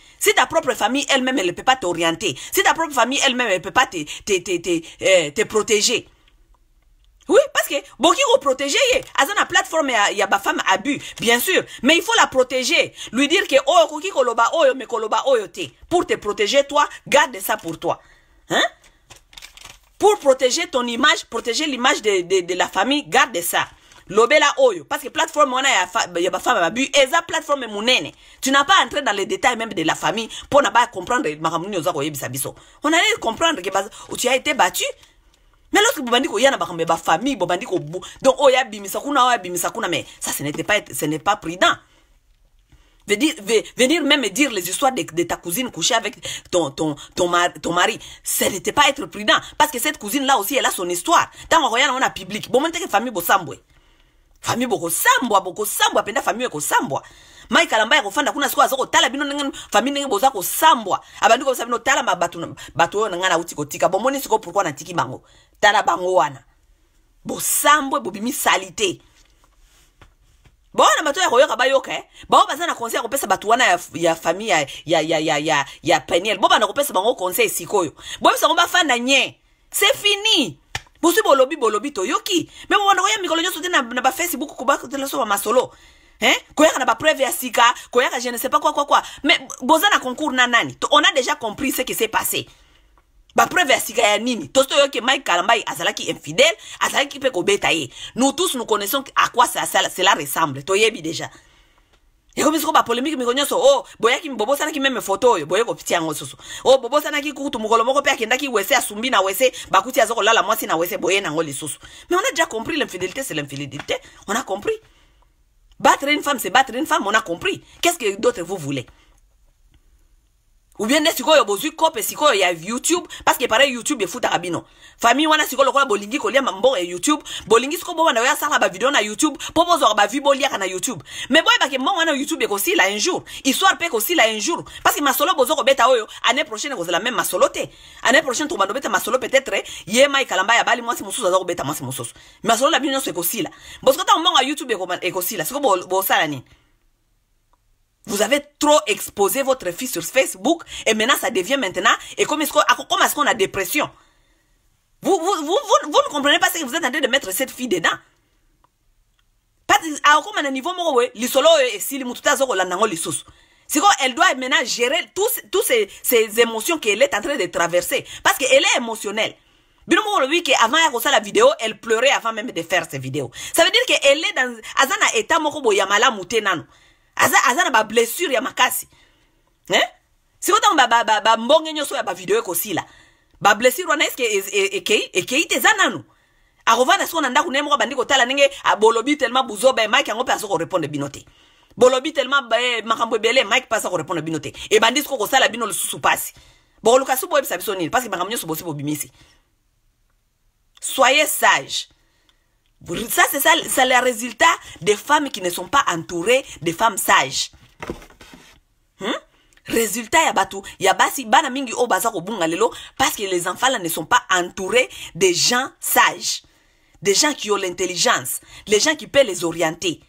Si ta propre famille elle-même, elle ne peut pas t'orienter. Si ta propre famille elle-même, elle ne peut pas te, euh, protéger. Oui, parce que qui vous protéger, à la plateforme, il y a ma femme abus, bien sûr, mais il faut la protéger. Lui dire que, oh, Koloba, oh, me Koloba, oh, Pour te protéger, toi, garde ça pour toi. Hein? Pour protéger ton image, protéger l'image de, de la famille, garde ça lobela oyo parce que plateforme a ya, fa, ya bafemme ya babu eza plateforme néné tu n'as pas entré dans les détails même de la famille pour na pas makambo nini oza biso on allait comprendre que tu as été battu mais lorsque bobandi yana na bakambo ba famille bobandi ko donc oyo abimisa kuna oyo abimisa kuna mais ça ce n'était pas, ce n'est pas prudent Venir, même dire les histoires de, de ta cousine couchée avec ton, ton, ton, mari, ton mari, ce n'était pas être prudent. Parce que cette cousine-là aussi, elle a son histoire. dans on regarde, on a public. Bon, maintenant que famille Bossamboué. fami bokosambwa bokosambwa penda fami ekosambwa maikala mba ya kofanda kuna sikoyo aza kotala bino ndenge fami ndenge boza kosambwa abandi kobisa bino tala mabatu bato oyo na ngai nauti kotika bomoni sikoyo pourkui natiki bango tala bango wana bosambwe bobimi salite bawana bato oyo ya koyoka bayoka eh? bao baza na conseil ya kopesa bato wana ya, ya famille ya, ya, ya, ya, ya, ya peniel bo banda kopesa bango conseil sikoyo boyebisa ngo bafanda nye c'est fini bosi bolobi bolobi toyoki me bobanda koya mikolo nyonso te na, ba na de la so masolo. Hein? koyaka na bapreuve ya sika koyaka je ne sais pas quoi quoi quoi mais boza na concours na nani on a déjà compris ce qui s'est passé bapreuve ya sika ya nini tosi toyoki mike kalambai azalaki infidèle azalaki pe kobeta ye nous tous nous connaissons à quoi cela ressemble toyebi déjà yekomisiko bapolemiki mikonyoso o oh, boya kimbobosana kimeme foto oyo boye kopitia yango susu o oh, bobosana kutu mokolo moko mpe akendaki wese asumbi na wese bakuti aza la mwasi na wese boye nango soso mais on a déjà compris l'infidélité c'est l'infidélité on a compris battre une femme c'est battre une femme on a compris qu'est ce que d'autres vous voulez ou bien nde sikoyo bozwi kope sikoyo ya youtube parceke pareil youtube efutaka bino famille wana sikoyo lokola bolingi kolia mambongo ya youtube bolingi sikoyo bobanda oyasalaka bavideo na youtube mpo bozwaka bavi boliaka na youtube me boyebake mbongo wana youtube ekosila un jour histoire mpe ekosila un jour parceke masolo bozo kobeta oyo année prochaine ekozala meme masolo te année prochaine tokomanda obeta masolo peut-être ye ma ekalamba ya bali mwasi mosusu aza kobeta mwasi mosusu masolo na bino nyonso ekosila bosikotango mbongo ya youtube ekosila sikoyo bosala nini Vous avez trop exposé votre fille sur Facebook et maintenant ça devient maintenant. Et comment est-ce qu'on a dépression vous, vous, vous, vous, ne comprenez pas ce que vous êtes en train de mettre cette fille dedans. c'est niveau elle doit maintenant gérer tous, ces, ces émotions qu'elle est en train de traverser parce qu'elle est émotionnelle Avant moko avant ya la vidéo elle pleurait avant même de faire cette vidéo. ça veut dire qu'elle est dans un état moko boye ya aza aza na bablessure ya makasi eh? sikotango bambonge ba, ba, nyonso ya bavideo ekosila bablessure wana eske e, e, ekei ekei te eza nanu akovanda siko na ndako naye moko abandi kotala ndenge bolobi telema buzoba emike yango mpe aza korepondre bino te bolobi telema makambo ebele mike mpe aza korepondre bino te ebandi siko kosala bino lisusu mpasi bokoluka so boyebisa biso nini parceke makambo nyonso bosi bobimisi soyez sage Ça, c'est ça, c'est le résultat des femmes qui ne sont pas entourées de femmes sages. Hmm? Résultat ya batu ya basi bana mingi o baza kobunga lelo parce que les enfants là ne sont pas entourés de gens sages, des gens qui ont l'intelligence, les gens qui peuvent les orienter.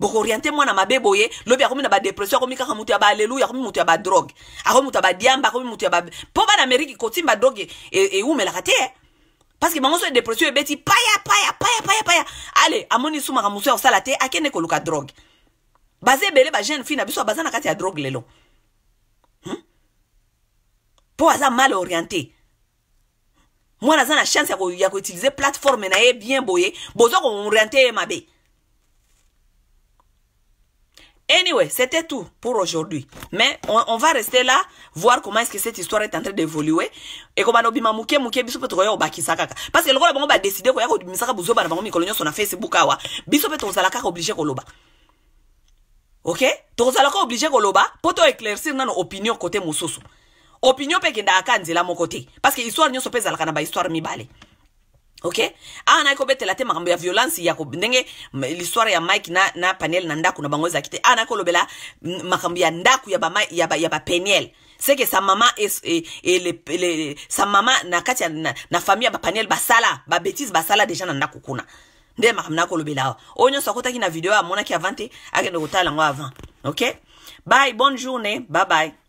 Pour orienter moi, mabe boye lobi akomi na ba dépression akomi kaka mutu ba haleluya akomi mutu ya ba drogue akomi mutu ya ba diamba akomi mutu ya ba po bana Amerika kotimba drogue e, e la te parceke bango so depression ebeti paya paya paya paya paya ale amoni esumaka mosu ya kosala te akende koluka drogue baza ebele bajeune fille na biso baza na kati ya drogue lelo mpo aza mal orienté mwana aza na chance ya koutilize plateforme na ye bien boye bozwa kooriente ye mabe Anyway, c'était tout pour aujourd'hui. Mais on, on, va rester là, voir comment est-ce que cette histoire est en train d'évoluer. Et comment on muke muke biso peto au kaka. Parce que le roi va décider koya misaka buzo buzoba na bango mikolo nyonso na Facebook awa. Biso peut kozala kaka obligé koloba. OK? To ka obligé koloba Pour toi éclaircir nan opinion côté Mususu. Opinion pe kenda aka nzela mon côté parce que histoire so pe zalaka na ba histoire mibale. ok awa naye kobetela te makambo ya violence ya ndenge l'histoire ya mike na, na paniel na ndako na bango ezalaki te awa naye kolobela makambo ya ndako ya bapeniel ya ba, ya ba seke sa mama es, e, e, le, le, sa mama na kati ya na, na famille ya bapaniel basala babétise basala deja na ndako kuna nde makambo naye kolobela awa oyo nyonso akotaki na video amonaki avant te akende kotala yango avant ok bye bonne journée bye bye